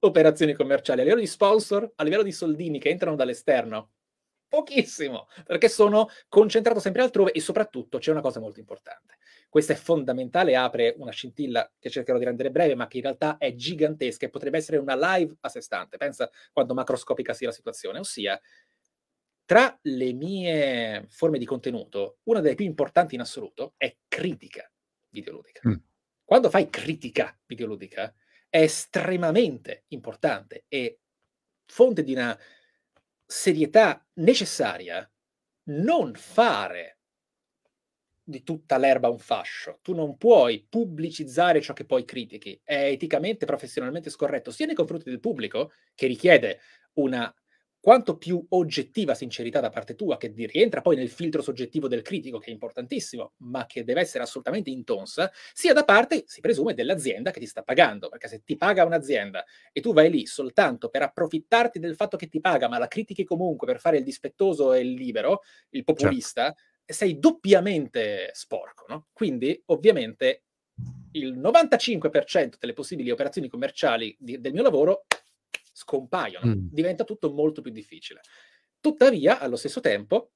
operazioni commerciali a livello di sponsor, a livello di soldini che entrano dall'esterno. Pochissimo, perché sono concentrato sempre altrove e soprattutto c'è una cosa molto importante questo è fondamentale, apre una scintilla che cercherò di rendere breve, ma che in realtà è gigantesca e potrebbe essere una live a sé stante. Pensa quanto macroscopica sia la situazione, ossia tra le mie forme di contenuto, una delle più importanti in assoluto è critica videoludica. Mm. Quando fai critica videoludica è estremamente importante e fonte di una serietà necessaria non fare di tutta l'erba un fascio. Tu non puoi pubblicizzare ciò che poi critichi. È eticamente, professionalmente scorretto sia nei confronti del pubblico, che richiede una quanto più oggettiva sincerità da parte tua, che rientra poi nel filtro soggettivo del critico, che è importantissimo, ma che deve essere assolutamente intonsa, sia da parte, si presume, dell'azienda che ti sta pagando. Perché se ti paga un'azienda e tu vai lì soltanto per approfittarti del fatto che ti paga, ma la critichi comunque per fare il dispettoso e il libero, il certo. populista, certo sei doppiamente sporco, no? Quindi, ovviamente, il 95% delle possibili operazioni commerciali di, del mio lavoro scompaiono, mm. diventa tutto molto più difficile. Tuttavia, allo stesso tempo,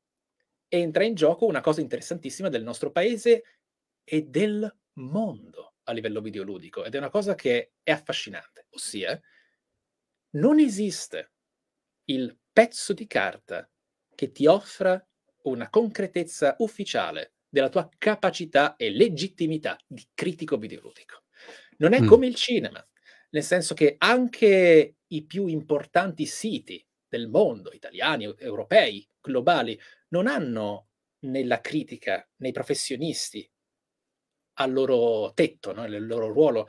entra in gioco una cosa interessantissima del nostro paese e del mondo a livello videoludico ed è una cosa che è affascinante, ossia non esiste il pezzo di carta che ti offra una concretezza ufficiale della tua capacità e legittimità di critico videoludico. Non è mm. come il cinema, nel senso che anche i più importanti siti del mondo, italiani, europei, globali, non hanno nella critica, nei professionisti, al loro tetto, no? nel loro ruolo,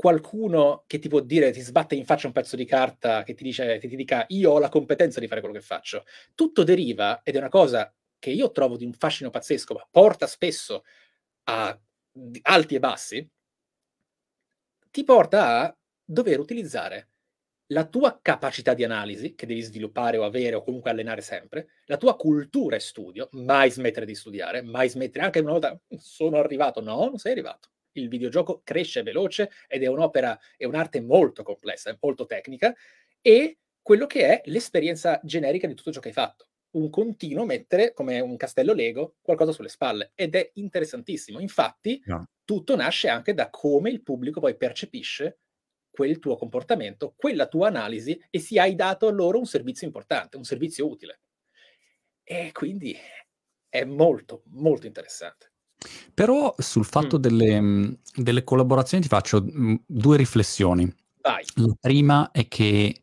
qualcuno che ti può dire, ti sbatte in faccia un pezzo di carta che ti dice, che ti dica io ho la competenza di fare quello che faccio. Tutto deriva, ed è una cosa che io trovo di un fascino pazzesco, ma porta spesso a alti e bassi, ti porta a dover utilizzare la tua capacità di analisi, che devi sviluppare o avere o comunque allenare sempre, la tua cultura e studio, mai smettere di studiare, mai smettere, anche una volta sono arrivato, no, non sei arrivato il videogioco cresce veloce ed è un'opera, è un'arte molto complessa, molto tecnica, e quello che è l'esperienza generica di tutto ciò che hai fatto. Un continuo mettere, come un castello Lego, qualcosa sulle spalle. Ed è interessantissimo. Infatti, no. tutto nasce anche da come il pubblico poi percepisce quel tuo comportamento, quella tua analisi e se hai dato a loro un servizio importante, un servizio utile. E quindi è molto, molto interessante. Però sul fatto mm. delle, mm, delle, collaborazioni ti faccio mm, due riflessioni. Vai. La prima è che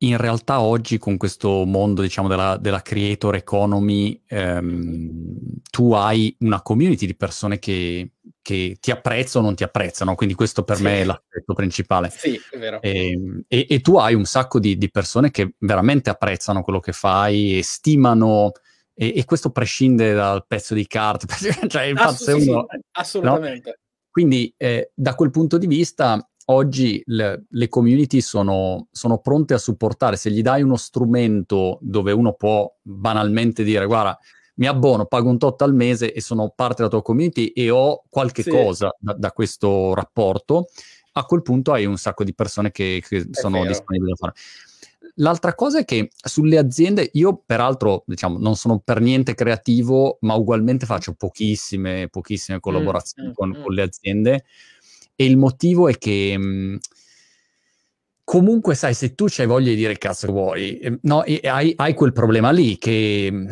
in realtà oggi con questo mondo diciamo, della, della, creator economy ehm, tu hai una community di persone che, che, ti apprezzano o non ti apprezzano quindi questo per sì. me è l'aspetto principale sì, è vero. E, ehm, e, e tu hai un sacco di, di, persone che veramente apprezzano quello che fai e stimano e, e questo prescinde dal pezzo di carta cioè il pazzo Assolut- uno, Assolutamente. No? Quindi eh, da quel punto di vista oggi le, le community sono, sono, pronte a supportare. Se gli dai uno strumento dove uno può banalmente dire guarda, mi abbono, pago un tot al mese e sono parte della tua community e ho qualche sì. cosa da, da, questo rapporto, a quel punto hai un sacco di persone che, che sono vero. disponibili a fare. L'altra cosa è che sulle aziende, io peraltro diciamo, non sono per niente creativo, ma ugualmente faccio pochissime, pochissime collaborazioni mm, con, mm. con, le mm. aziende e il motivo è che... Mm, comunque sai se tu hai voglia di dire cazzo vuoi ehm, no, hai, hai, quel problema lì che, mm,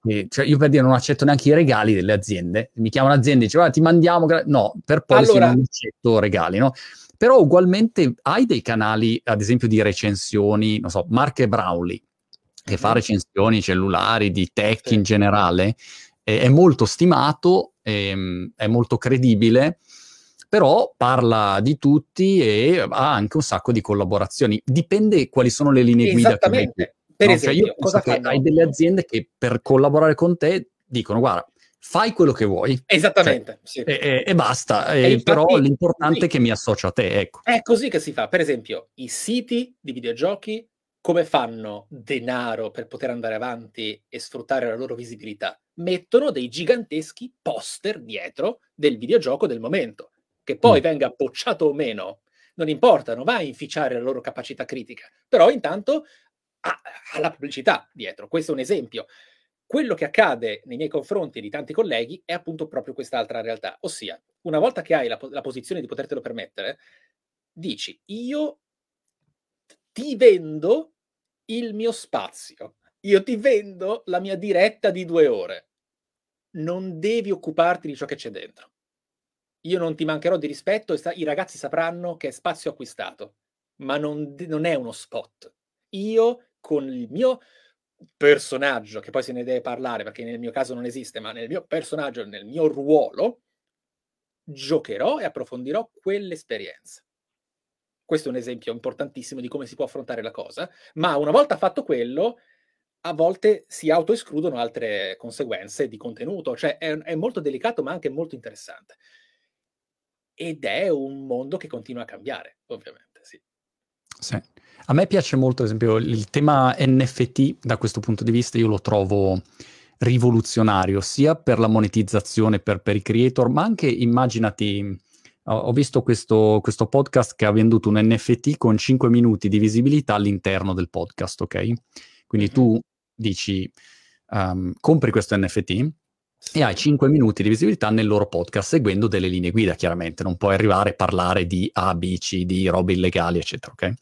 che cioè io per dire non accetto neanche i regali delle aziende mi chiama un'azienda e dice ti mandiamo no per poi allora, non accetto regali no? però ugualmente hai dei canali, ad esempio, di recensioni, non so, Marche Brownlee, che fa recensioni cellulari, di tech in generale, eh, è molto stimato, ehm, è molto credibile, però parla di tutti e ha anche un sacco di collaborazioni. Dipende quali sono le linee guida che hai. Per no? esempio, cioè io cosa fai? Hai delle aziende che per collaborare con te dicono guarda, fai quello che vuoi. Esattamente. Cioè, sì. e, e, basta, e infatti, però l'importante sì. è che mi associo a te. Ecco. È così che si fa. Per esempio, i siti di videogiochi come fanno denaro per poter andare avanti e sfruttare la loro visibilità? Mettono dei giganteschi poster dietro del videogioco del momento, che poi mm. venga bocciato o meno. Non importa, non va a inficiare la loro capacità critica, però intanto ha, ha la pubblicità dietro. Questo è un esempio. Quello che accade nei miei confronti di tanti colleghi è appunto proprio quest'altra realtà, ossia una volta che hai la, la posizione di potertelo permettere, dici io ti vendo il mio spazio, io ti vendo la mia diretta di due ore, non devi occuparti di ciò che c'è dentro. Io non ti mancherò di rispetto e sa- i ragazzi sapranno che è spazio acquistato, ma non, de- non è uno spot. Io con il mio personaggio, che poi se ne deve parlare perché nel mio caso non esiste, ma nel mio personaggio, nel mio ruolo, giocherò e approfondirò quell'esperienza. Questo è un esempio importantissimo di come si può affrontare la cosa, ma una volta fatto quello, a volte si autoescludono altre conseguenze di contenuto, cioè è, è molto delicato ma anche molto interessante. Ed è un mondo che continua a cambiare, ovviamente. Sì. A me piace molto, ad esempio, il tema NFT da questo punto di vista, io lo trovo rivoluzionario, sia per la monetizzazione, per, per i creator, ma anche immaginati, ho, visto questo, questo, podcast che ha venduto un NFT con 5 minuti di visibilità all'interno del podcast, ok? Quindi mm-hmm. tu dici, um, compri questo NFT, e hai 5 minuti di visibilità nel loro podcast seguendo delle linee guida, chiaramente, non puoi arrivare a parlare di A, B, C, di robe illegali, eccetera, ok?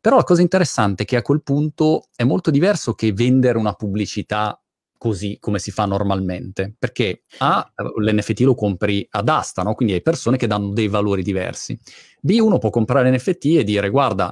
Però la cosa interessante è che a quel punto è molto diverso che vendere una pubblicità così come si fa normalmente, perché A, l'NFT lo compri ad asta, no? quindi hai persone che danno dei valori diversi. B, uno può comprare NFT e dire guarda,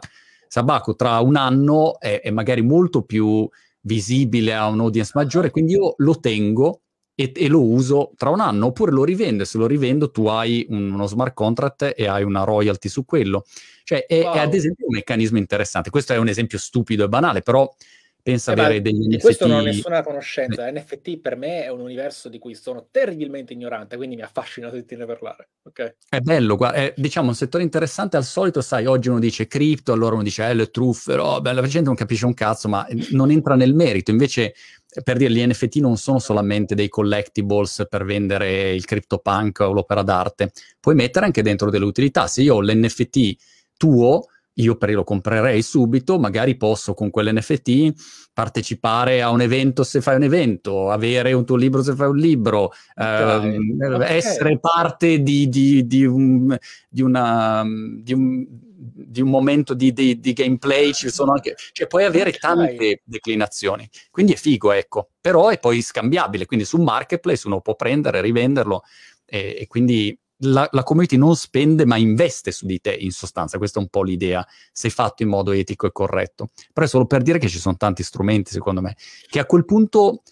Sabaco tra un anno è, è magari molto più visibile a un audience maggiore, quindi io lo tengo e, e, lo uso tra un anno oppure lo rivendo. Se lo rivendo, tu hai un, uno smart contract e hai una royalty su quello. Cioè, è, wow. è, ad esempio un meccanismo interessante. Questo è un esempio stupido e banale, però pensa eh, avere degli NFT. Questo non ho nessuna conoscenza. Eh. NFT per me è un universo di cui sono terribilmente ignorante, quindi mi affascina sentire parlare. Okay. È bello, guarda, è, diciamo un settore interessante. Al solito, sai, oggi uno dice cripto, allora uno dice eh, le truffe, oh, beh, la gente non capisce un cazzo, ma non entra nel merito. Invece per dire, gli NFT non sono solamente dei collectibles per vendere il CryptoPunk o l'opera d'arte, puoi mettere anche dentro delle utilità. Se io ho l'NFT tuo, io per lo comprerei subito, magari posso con quell'NFT partecipare a un evento se fai un evento, avere un tuo libro se fai un libro, okay. Ehm, okay. essere parte di, di, di, un, di una, un, un, momento di, gameplay, ci sono anche, cioè puoi avere tante declinazioni, quindi è figo, ecco, però è poi scambiabile, quindi su marketplace uno può prendere, rivenderlo e, e quindi la, la, community non spende ma investe su di te in sostanza, questa è un po' l'idea, se fatto in modo etico e corretto. Però è solo per dire che ci sono tanti strumenti, secondo me, che a quel punto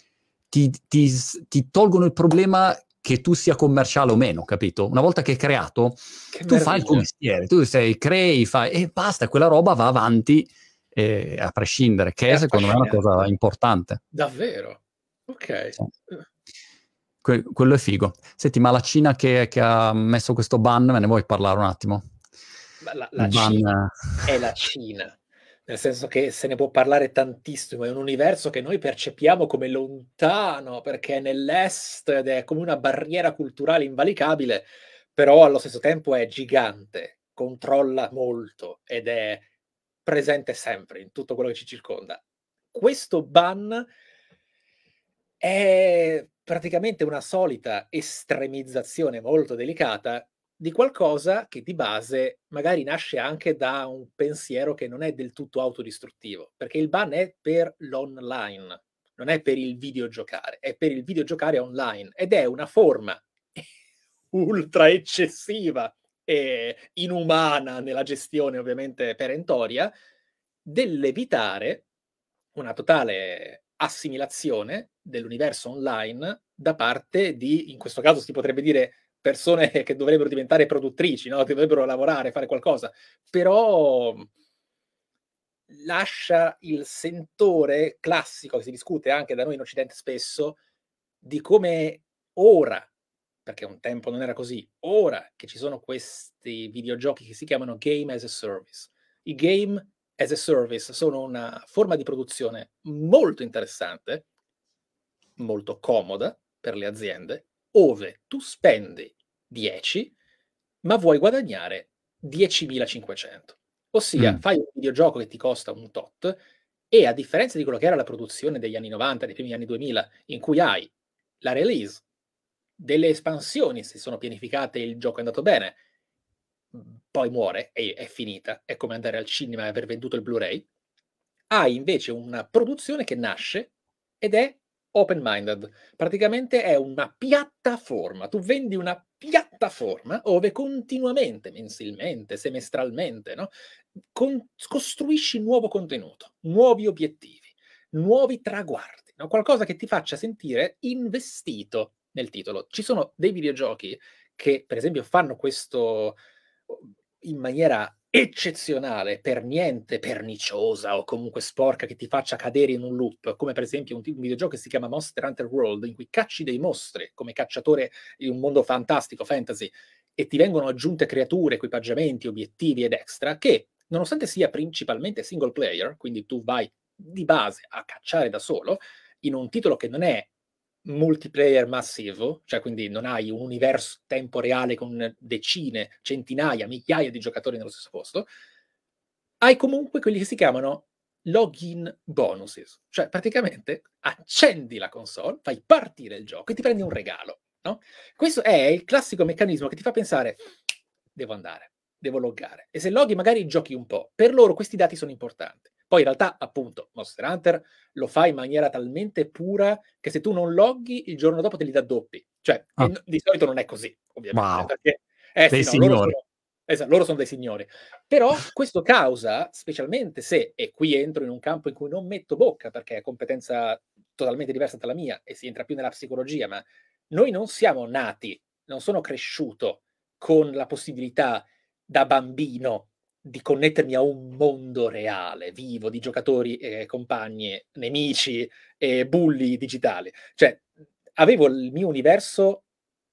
ti, ti, ti tolgono il problema che tu sia commerciale o meno, capito? Una volta che è creato, che tu meraviglia. fai il tuo mestiere, tu sei, crei, fai e basta, quella roba va avanti eh, a prescindere, che è, è secondo me una cosa importante. Davvero? Ok. Sì que- quello è figo. Senti, ma la Cina che, che ha messo questo ban, me ne vuoi parlare un attimo? Ma la, la Cina è la Cina, nel senso che se ne può parlare tantissimo, è un universo che noi percepiamo come lontano perché è nell'est ed è come una barriera culturale invalicabile, però allo stesso tempo è gigante, controlla molto ed è presente sempre in tutto quello che ci circonda. Questo ban è praticamente una solita estremizzazione molto delicata di qualcosa che di base magari nasce anche da un pensiero che non è del tutto autodistruttivo, perché il ban è per l'online, non è per il videogiocare, è per il videogiocare online ed è una forma ultra eccessiva e inumana nella gestione ovviamente perentoria dell'evitare una totale assimilazione dell'universo online da parte di, in questo caso si potrebbe dire, persone che dovrebbero diventare produttrici, no? che dovrebbero lavorare, fare qualcosa, però mhmm, lascia il sentore classico che si discute anche da noi in Occidente spesso di come ora, perché un tempo non era così, ora che ci sono questi videogiochi che si chiamano game as a service. I game as a service sono una forma di produzione molto interessante molto comoda per le aziende, ove tu spendi 10 ma vuoi guadagnare 10.500. Ossia, mm. fai un videogioco che ti costa un tot e a differenza di quello che era la produzione degli anni 90, dei primi anni 2000, in cui hai la release, delle espansioni, se sono pianificate il gioco è andato bene, poi muore e è finita, è come andare al cinema e aver venduto il Blu-ray, hai invece una produzione che nasce ed è open minded. Praticamente è una piattaforma, tu vendi una piattaforma dove continuamente, mensilmente, semestralmente, no? Con- costruisci nuovo contenuto, nuovi obiettivi, nuovi traguardi, no? qualcosa che ti faccia sentire investito nel titolo. Ci sono dei videogiochi che, per esempio, fanno questo in maniera eccezionale, per niente perniciosa o comunque sporca che ti faccia cadere in un loop, come per esempio un, un videogioco che si chiama Monster Hunter World, in cui cacci dei mostri come cacciatore in un mondo fantastico, fantasy, e ti vengono aggiunte creature, equipaggiamenti, obiettivi ed extra, che nonostante sia principalmente single player, quindi tu vai di base a cacciare da solo, in un titolo che non è multiplayer massivo, cioè quindi non hai un universo tempo reale con decine, centinaia, migliaia di giocatori nello stesso posto, hai comunque quelli che si chiamano login bonuses, cioè praticamente accendi la console, fai partire il gioco e ti prendi un regalo. No? Questo è il classico meccanismo che ti fa pensare, devo andare, devo loggare. E se loghi magari giochi un po', per loro questi dati sono importanti. Poi in realtà, appunto, Monster Hunter lo fa in maniera talmente pura che se tu non loghi, il giorno dopo te li dà doppi. Cioè, ah. di solito non è così, ovviamente. Wow. Perché, eh, dei sì, no, signori. Loro sono, esatto, loro sono dei signori. Però questo causa, specialmente se, e qui entro in un campo in cui non metto bocca, perché è competenza totalmente diversa dalla mia e si entra più nella psicologia, ma noi non siamo nati, non sono cresciuto con la possibilità da bambino di connettermi a un mondo reale, vivo, di giocatori, eh, compagni, nemici, eh, bulli digitali. Cioè, avevo il mio universo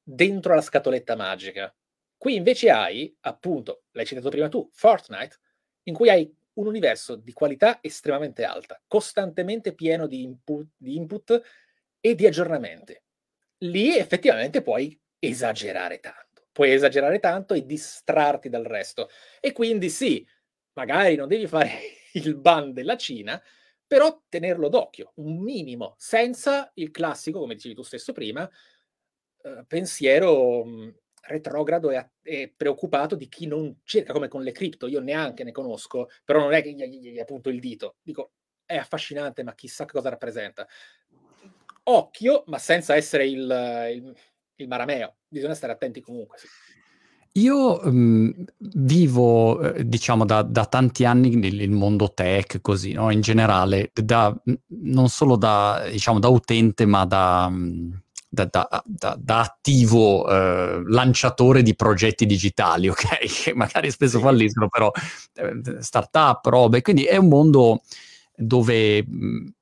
dentro la scatoletta magica. Qui invece hai, appunto, l'hai citato prima tu, Fortnite, in cui hai un universo di qualità estremamente alta, costantemente pieno di input, di input e di aggiornamenti. Lì effettivamente puoi esagerare tanto puoi esagerare tanto e distrarti dal resto. E quindi sì, magari non devi fare il ban della Cina, però tenerlo d'occhio, un minimo, senza il classico, come dicevi tu stesso prima, eh, pensiero mm, retrogrado e, e, preoccupato di chi non cerca, come con le cripto, io neanche ne conosco, però non è che gli, gli, gli appunto il dito, dico, è affascinante, ma chissà cosa rappresenta. Occhio, ma senza essere il, il il Marameo. Bisogna stare attenti comunque. Sì. Io mh, mhmm, vivo, eh, diciamo, da, da, tanti anni nel mondo tech, così, no? in generale, da, non solo da, diciamo, da, utente, ma da, mhmm, attivo eh, lanciatore di progetti digitali, ok? Che magari spesso sì. falliscono, però eh, startup, robe. Quindi è un mondo dove... Mh, mhmm,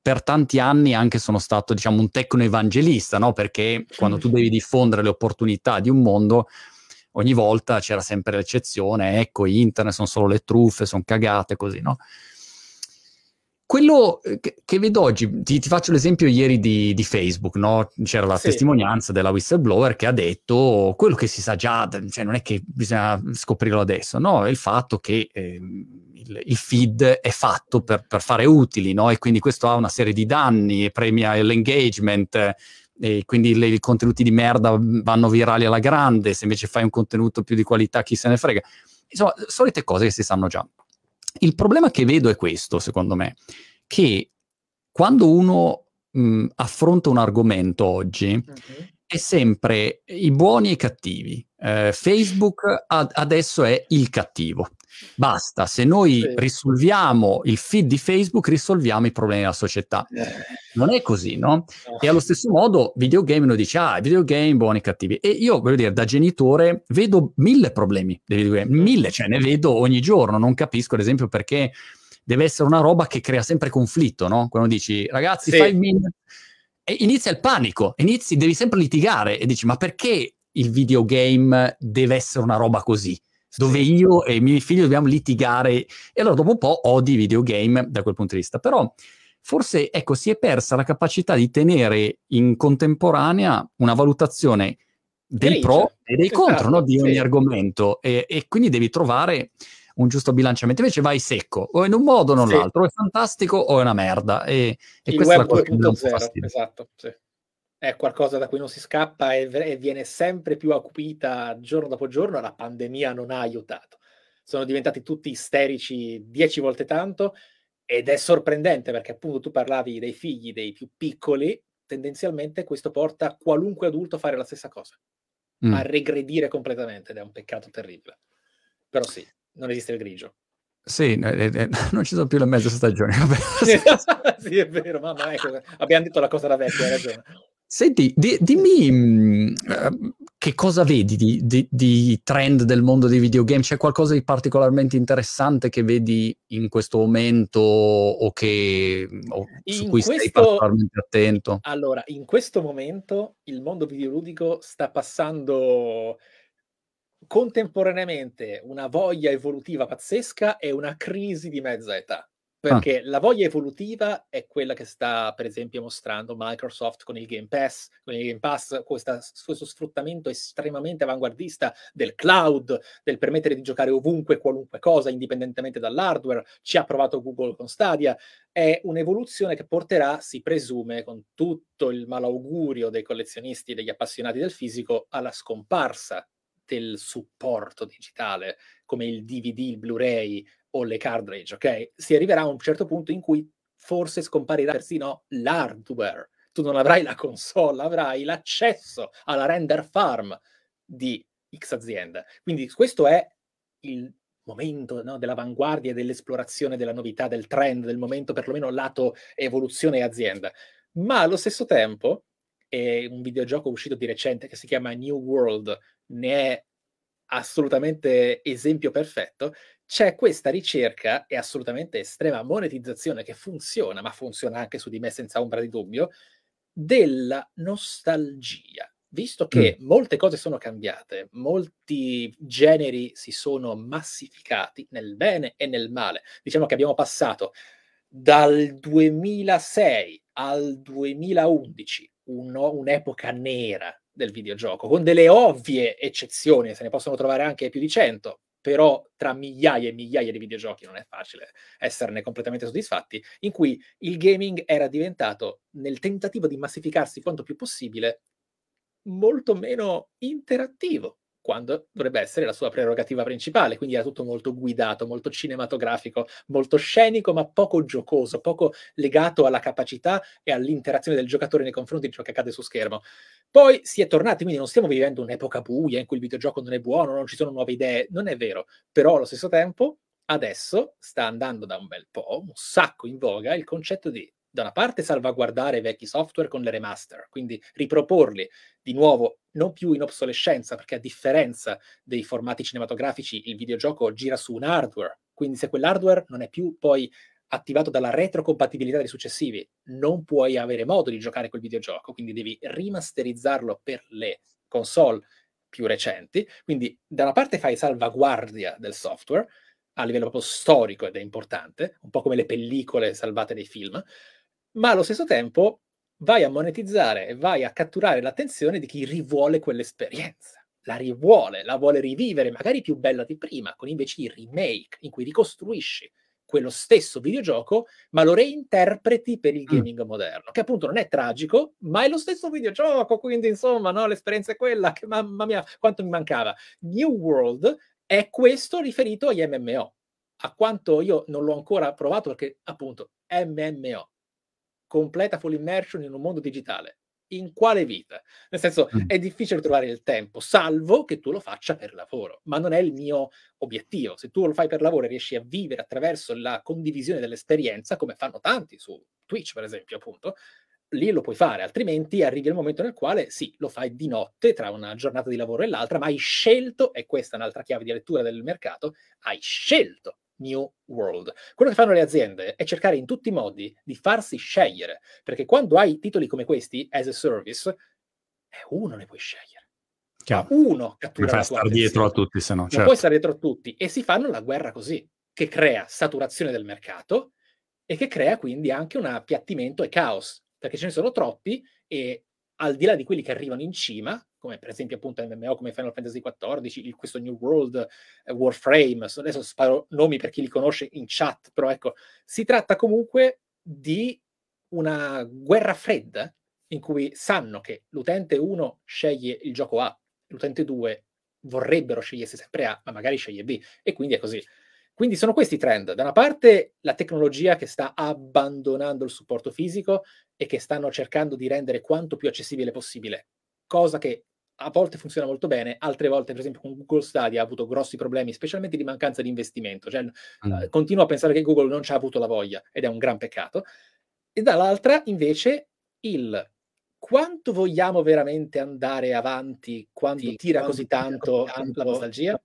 per tanti anni anche sono stato, diciamo, un tecno-evangelista, no? Perché quando tu mm. devi diffondere le opportunità di un mondo, ogni volta c'era sempre l'eccezione, ecco, internet sono solo le truffe, sono cagate, così, no? quello eh, che vedo oggi, ti, ti faccio l'esempio ieri di, di Facebook, no? c'era la sì. testimonianza della whistleblower che ha detto quello che si sa già, cioè non è che bisogna scoprirlo adesso, no? è il fatto che eh, il, il, feed è fatto per, per fare utili no? e quindi questo ha una serie di danni e premia l'engagement eh, e quindi le, i contenuti di merda vanno virali alla grande, se invece fai un contenuto più di qualità chi se ne frega. Insomma, solite cose che si sanno già. Il problema che vedo è questo, secondo me, che quando uno mh, affronta un argomento oggi, mm-hmm. è sempre i buoni e i cattivi. Eh, Facebook ad- adesso è il cattivo, Basta, se noi sì. risolviamo il feed di Facebook, risolviamo i problemi della società. Eh. Non è così, no? E allo stesso modo, videogame uno dice, ah, videogame buoni e cattivi. E io, voglio dire, da genitore vedo mille problemi dei videogame, mille, cioè ne vedo ogni giorno. Non capisco, ad esempio, perché deve essere una roba che crea sempre conflitto, no? Quando dici, ragazzi, sì. five minutes... E inizia il panico, inizi, devi sempre litigare e dici, ma perché il videogame deve essere una roba così? dove sì. io e i miei figli dobbiamo litigare e allora dopo un po' odi i videogame da quel punto di vista. Però forse ecco, si è persa la capacità di tenere in contemporanea una valutazione dei Grigia. pro e dei esatto, contro no? di sì. ogni argomento e, e, quindi devi trovare un giusto bilanciamento invece vai secco o in un modo o nell'altro sì. è fantastico o è una merda e, e Il questa è la cosa che mi fastidio esatto, sì è qualcosa da cui non si scappa e, e viene sempre più acuita giorno dopo giorno, la pandemia non ha aiutato. Sono diventati tutti isterici dieci volte tanto ed è sorprendente perché appunto tu parlavi dei figli, dei più piccoli, tendenzialmente questo porta qualunque adulto a fare la stessa cosa, mm. a regredire completamente ed è un peccato terribile. Però sì, non esiste il grigio. Sì, eh, eh, non ci sono più la mezza stagione. sì, è vero, mamma, ecco, abbiamo detto la cosa da vecchio, hai ragione. Senti, di, dimmi uh, che cosa vedi di, di, di, trend del mondo dei videogame? C'è qualcosa di particolarmente interessante che vedi in questo momento o, che, o su cui questo... stai particolarmente attento? Allora, in questo momento il mondo videoludico sta passando contemporaneamente una voglia evolutiva pazzesca e una crisi di mezza età. Ah. perché ah. la voglia evolutiva è quella che sta, per esempio, mostrando Microsoft con il Game Pass, con il Game Pass, questa, questo sfruttamento estremamente avanguardista del cloud, del permettere di giocare ovunque qualunque cosa, indipendentemente dall'hardware. Ci ha provato Google con Stadia. È un'evoluzione che porterà, si presume, con tutto il malaugurio dei collezionisti e degli appassionati del fisico, alla scomparsa del supporto digitale, come il DVD, il Blu-ray, o le cartridge, ok? Si arriverà a un certo punto in cui forse scomparirà persino l'hardware. Tu non avrai la console, avrai l'accesso alla render farm di X azienda. Quindi questo è il momento no, dell'avanguardia e dell'esplorazione della novità, del trend, del momento perlomeno lato evoluzione e azienda. Ma allo stesso tempo, è un videogioco uscito di recente che si chiama New World ne è assolutamente esempio perfetto, c'è questa ricerca e assolutamente estrema monetizzazione che funziona, ma funziona anche su di me senza ombra di dubbio, della nostalgia. Visto che mm. molte cose sono cambiate, molti generi si sono massificati nel bene e nel male. Diciamo che abbiamo passato dal 2006 al 2011, uno, un'epoca nera del videogioco, con delle ovvie eccezioni, se ne possono trovare anche più di 100, però tra migliaia e migliaia di videogiochi non è facile esserne completamente soddisfatti, in cui il gaming era diventato, nel tentativo di massificarsi quanto più possibile, molto meno interattivo quando dovrebbe essere la sua prerogativa principale, quindi era tutto molto guidato, molto cinematografico, molto scenico, ma poco giocoso, poco legato alla capacità e all'interazione del giocatore nei confronti di ciò che accade su schermo. Poi si è tornati, quindi non stiamo vivendo un'epoca buia in cui il videogioco non è buono, non ci sono nuove idee, non è vero, però allo stesso tempo adesso sta andando da un bel po', un sacco in voga, il concetto di da una parte salvaguardare i vecchi software con le remaster, quindi riproporli di nuovo non più in obsolescenza, perché a differenza dei formati cinematografici il videogioco gira su un hardware, quindi se quell'hardware non è più poi attivato dalla retrocompatibilità dei successivi, non puoi avere modo di giocare quel videogioco, quindi devi rimasterizzarlo per le console più recenti, quindi da una parte fai salvaguardia del software a livello proprio storico ed è importante, un po' come le pellicole salvate dei film, ma allo stesso tempo vai a monetizzare e vai a catturare l'attenzione di chi rivuole quell'esperienza. La rivuole, la vuole rivivere, magari più bella di prima, con invece i remake in cui ricostruisci quello stesso videogioco, ma lo reinterpreti per il mm. gaming mm. moderno, che appunto non è tragico, ma è lo stesso videogioco, quindi insomma, no, l'esperienza è quella, che mamma mia, quanto mi mancava. New World è questo riferito agli MMO, a quanto io non l'ho ancora provato perché appunto MMO, completa full immersion in un mondo digitale. In quale vita? Nel senso, mm. è difficile trovare il tempo, salvo che tu lo faccia per lavoro, ma non è il mio obiettivo. Se tu lo fai per lavoro e riesci a vivere attraverso la condivisione dell'esperienza, come fanno tanti su Twitch, per esempio, appunto, lì lo puoi fare, altrimenti arrivi al momento nel quale sì, lo fai di notte tra una giornata di lavoro e l'altra, ma hai scelto, e questa è un'altra chiave di lettura del mercato, hai scelto New World. Quello che fanno le aziende è cercare in tutti i modi di farsi scegliere, perché quando hai titoli come questi, as a service, eh, uno ne puoi scegliere. Chiaro. Uno cattura non la tua attenzione. dietro a tutti, se no. Non certo. puoi stare dietro a tutti. E si fanno la guerra così, che crea saturazione del mercato e che crea quindi anche un appiattimento e caos, perché ce ne sono troppi e al di là di quelli che arrivano in cima, come per esempio appunto MMO come Final Fantasy XIV, questo New World, eh, Warframe, adesso sparo nomi per chi li conosce in chat, però ecco, si tratta comunque di una guerra fredda in cui sanno che l'utente 1 sceglie il gioco A, l'utente 2 vorrebbero scegliesse sempre A, ma magari sceglie B, e quindi è così. Quindi sono questi i trend. Da una parte la tecnologia che sta abbandonando il supporto fisico e che stanno cercando di rendere quanto più accessibile possibile, cosa che a volte funziona molto bene, altre volte, per esempio, con Google Stadia ha avuto grossi problemi, specialmente di mancanza di investimento. Cioè, mm. Eh, continuo a pensare che Google non ci ha avuto la voglia ed è un gran peccato. E dall'altra, invece, il quanto vogliamo veramente andare avanti quando sì, tira quando così tanto, tanto la nostalgia?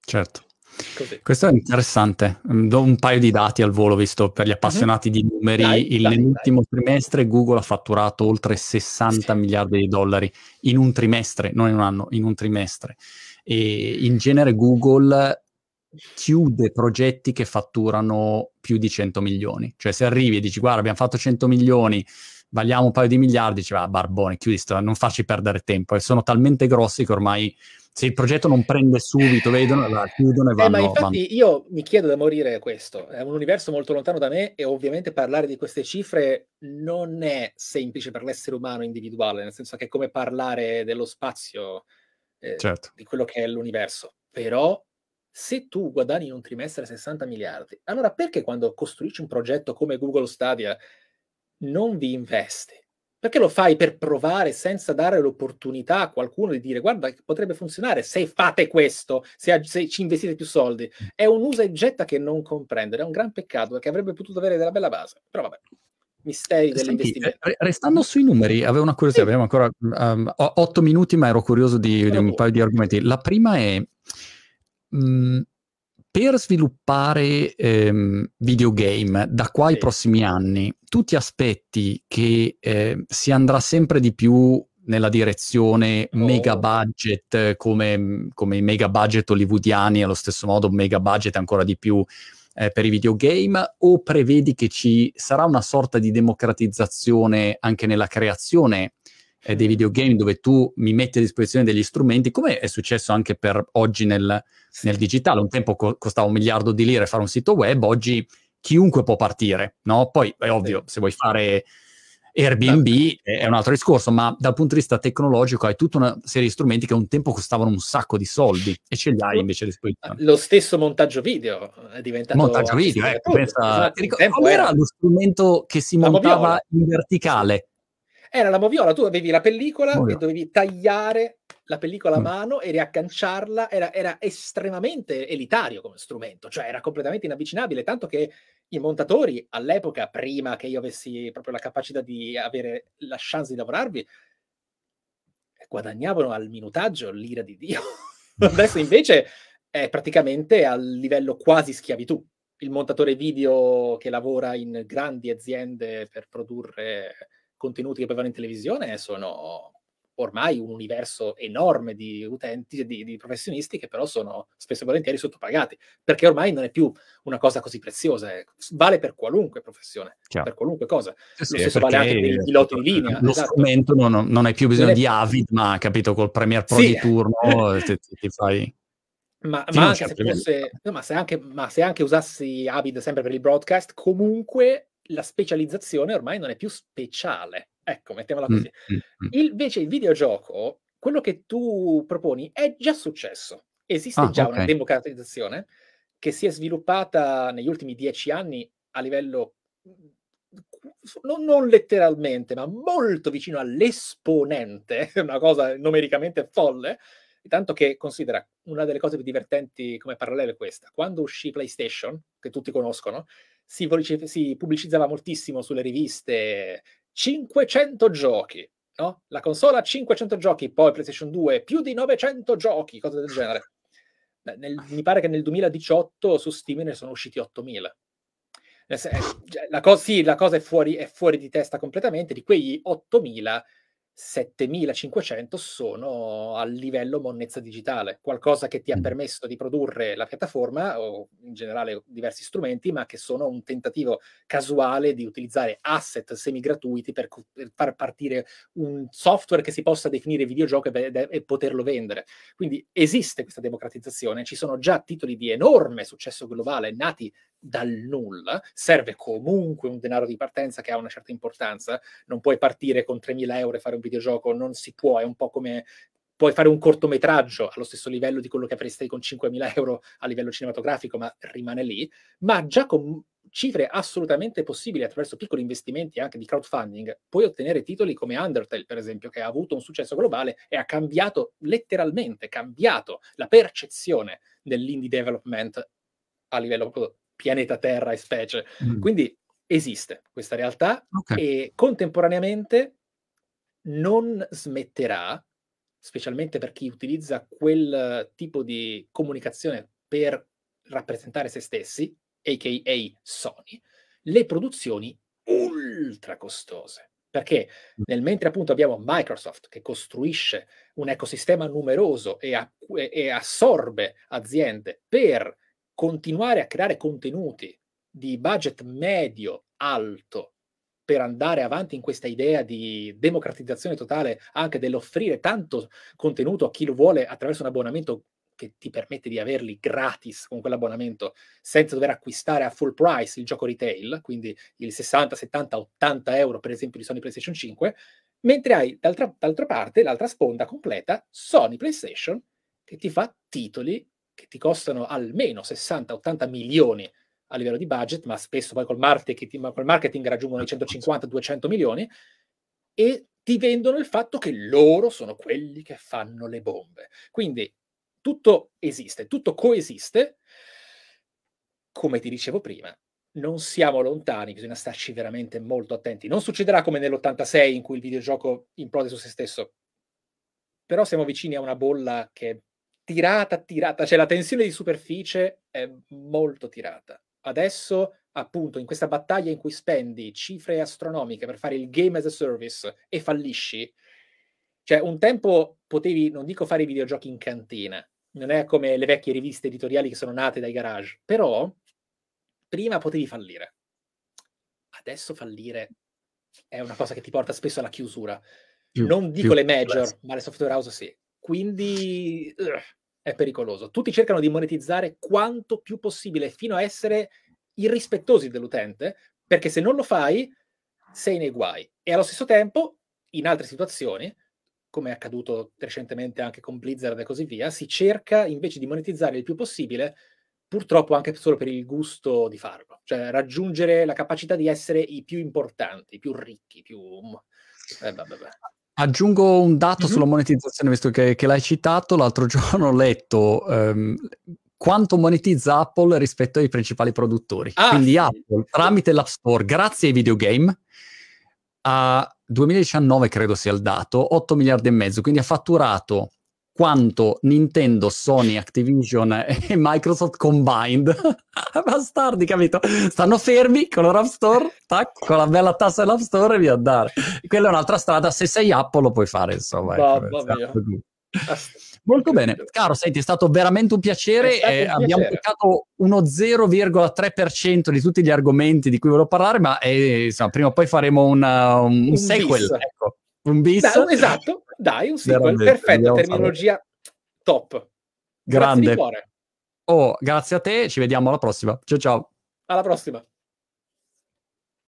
Certo. Così. Questo è interessante. Mm, do un paio di dati al volo, visto per gli mhm. appassionati di numeri. Dai, il, dai, nell'ultimo dai. trimestre Google ha fatturato oltre 60 sì. miliardi di dollari in un trimestre, non in un anno, in un trimestre. E in genere Google chiude progetti che fatturano più di 100 milioni. Cioè se arrivi e dici guarda abbiamo fatto 100 milioni, valiamo un paio di miliardi, diceva ah, Barbone, chiudi, non farci perdere tempo. E sono talmente grossi che ormai se il progetto non prende subito, vedono, la chiudono e vanno. Eh, ma infatti vanno. io mi chiedo da morire questo. È un universo molto lontano da me e ovviamente parlare di queste cifre non è semplice per l'essere umano individuale, nel senso che è come parlare dello spazio, eh, certo. di quello che è l'universo. Però se tu guadagni in un trimestre 60 miliardi, allora perché quando costruisci un progetto come Google Stadia non vi investe? Perché lo fai per provare senza dare l'opportunità a qualcuno di dire guarda potrebbe funzionare se fate questo, se, se ci investite più soldi? È un usa e getta che non comprendere, è un gran peccato perché avrebbe potuto avere della bella base, però vabbè misteri dell'investimento. Eh, restando sui numeri, avevo una curiosità, sì. abbiamo ancora um, 8 minuti, ma ero curioso di, di un paio di argomenti. La prima è. Mh, mm, per sviluppare ehm, videogame da qua ai prossimi anni, tu ti aspetti che eh, si andrà sempre di più nella direzione oh. mega budget come, come, i mega budget hollywoodiani, allo stesso modo mega budget ancora di più eh, per i videogame, o prevedi che ci sarà una sorta di democratizzazione anche nella creazione eh, dei videogame dove tu mi metti a disposizione degli strumenti, come è successo anche per oggi nel, sì. nel digitale. Un tempo co- costava un miliardo di lire fare un sito web, oggi chiunque può partire, no? Poi è ovvio, sì. se vuoi fare esatto. Airbnb sì. è un altro discorso, ma dal punto di vista tecnologico hai tutta una serie di strumenti che un tempo costavano un sacco di soldi e ce li hai invece a disposizione. Lo stesso montaggio video è diventato... Montaggio video, ecco, eh, pensa... qual era lo strumento che si montava in verticale? Era la moviola, tu avevi la pellicola oh, e dovevi tagliare la pellicola a mm. mano e riagganciarla. Era, era, estremamente elitario come strumento, cioè era completamente inavvicinabile, tanto che i montatori all'epoca, prima che io avessi proprio la capacità di avere la chance di lavorarvi, guadagnavano al minutaggio l'ira di Dio. Adesso invece è praticamente al livello quasi schiavitù. Il montatore video che lavora in grandi aziende per produrre contenuti che avevano in televisione sono ormai un universo enorme di utenti, di, di professionisti che però sono spesso e volentieri sottopagati, perché ormai non è più una cosa così preziosa, ecco. vale per qualunque professione, Chiaro. per qualunque cosa. Sì, sì, Lo stesso vale anche per i piloti in linea. Lo esatto. strumento non, non, hai più bisogno è... di Avid, ma capito, col Premier Pro sì. di turno eh, ti, ti fai... Ma, ma, anche se fosse, no, ma, se anche, ma se anche usassi Avid sempre per il broadcast, comunque la specializzazione ormai non è più speciale. Ecco, mettiamola mm, così. Mm, mm. Il, invece il videogioco, quello che tu proponi è già successo. Esiste ah, già okay. una democratizzazione che si è sviluppata negli ultimi dieci anni a livello non, non, letteralmente, ma molto vicino all'esponente, una cosa numericamente folle, tanto che considera una delle cose più divertenti come parallelo è questa. Quando uscì PlayStation, che tutti conoscono, si, si pubblicizzava moltissimo sulle riviste 500 giochi, no? La console ha 500 giochi, poi PlayStation 2 più di 900 giochi, cose del genere. Nel, mi pare che nel 2018 su Steam ne sono usciti 8000. Eh, cioè, la cosa, sì, la cosa è fuori, è fuori di testa completamente. Di quegli 8000, 7500 sono a livello monnezza digitale, qualcosa che ti ha mm. permesso di produrre la piattaforma o in generale diversi strumenti, ma che sono un tentativo casuale di utilizzare asset semigratuiti per, per far partire un software che si possa definire videogioco e, e, poterlo vendere. Quindi esiste questa democratizzazione, ci sono già titoli di enorme successo globale nati dal nulla, serve comunque un denaro di partenza che ha una certa importanza, non puoi partire con 3.000 euro e fare un videogioco, non si può, è un po' come puoi fare un cortometraggio allo stesso livello di quello che avresti con 5.000 euro a livello cinematografico, ma rimane lì, ma già con cifre assolutamente possibili attraverso piccoli investimenti anche di crowdfunding, puoi ottenere titoli come Undertale, per esempio, che ha avuto un successo globale e ha cambiato letteralmente, cambiato la percezione dell'indie development a livello pianeta Terra e specie. Mm. Quindi esiste questa realtà okay. e contemporaneamente non smetterà, specialmente per chi utilizza quel eh, tipo di comunicazione per rappresentare se stessi, a.k.a. Sony, le produzioni ultra costose. Perché mm. nel mentre appunto abbiamo Microsoft che costruisce un ecosistema numeroso e, a, e assorbe aziende per continuare a creare contenuti di budget medio alto per andare avanti in questa idea di democratizzazione totale anche dell'offrire tanto contenuto a chi lo vuole attraverso un abbonamento che ti permette di averli gratis con quell'abbonamento senza dover acquistare a full price il gioco retail, quindi il 60, 70, 80 euro per esempio di Sony PlayStation 5, mentre hai d'altra, d'altra parte l'altra sponda completa Sony PlayStation che ti fa titoli che ti costano almeno 60-80 milioni a livello di budget, ma spesso poi col marketing, col marketing raggiungono i 150-200 milioni, e ti vendono il fatto che loro sono quelli che fanno le bombe. Quindi tutto esiste, tutto coesiste. Come ti dicevo prima, non siamo lontani, bisogna starci veramente molto attenti. Non succederà come nell'86 in cui il videogioco implode su se stesso, però siamo vicini a una bolla che tirata, tirata, cioè la tensione di superficie è molto tirata. Adesso, appunto, in questa battaglia in cui spendi cifre astronomiche per fare il game as a service e fallisci, cioè un tempo potevi, non dico fare i videogiochi in cantina, non è come le vecchie riviste editoriali che sono nate dai garage, però prima potevi fallire. Adesso fallire è una cosa che ti porta spesso alla chiusura. Più, non dico le major, classico. ma le software house sì. Quindi uh, è pericoloso. Tutti cercano di monetizzare quanto più possibile fino a essere irrispettosi dell'utente, perché se non lo fai sei nei guai. E allo stesso tempo, in altre situazioni, come è accaduto recentemente anche con Blizzard e così via, si cerca invece di monetizzare il più possibile, purtroppo anche solo per il gusto di farlo, cioè raggiungere la capacità di essere i più importanti, i più ricchi, i più... Eh, vabbè, vabbè. Aggiungo un dato mm-hmm. sulla monetizzazione, visto che, che, l'hai citato, l'altro giorno ho letto um, quanto monetizza Apple rispetto ai principali produttori. Ah, Quindi sì. Apple, tramite l'App Store, grazie ai videogame, a 2019 credo sia il dato, 8 miliardi e mezzo, quindi ha fatturato quanto Nintendo, Sony, Activision e Microsoft combined. Bastardi, capito? Stanno fermi con l'App Store, tac, con la bella tassa dell'App Store e via andare. Quella è un'altra strada, se sei Apple lo puoi fare, insomma. Ecco, esatto. Molto bene, caro, senti, è stato veramente un piacere. Eh, abbiamo toccato uno 0,3% di tutti gli argomenti di cui volevo parlare, ma eh, insomma, prima o poi faremo una, un, un, sequel. Bis. Ecco, un bis. Beh, esatto dai, un sequel, Veramente, perfetto, terminologia farlo. top. Grande. Grazie, oh, grazie a te, ci vediamo alla prossima. Ciao ciao. Alla prossima.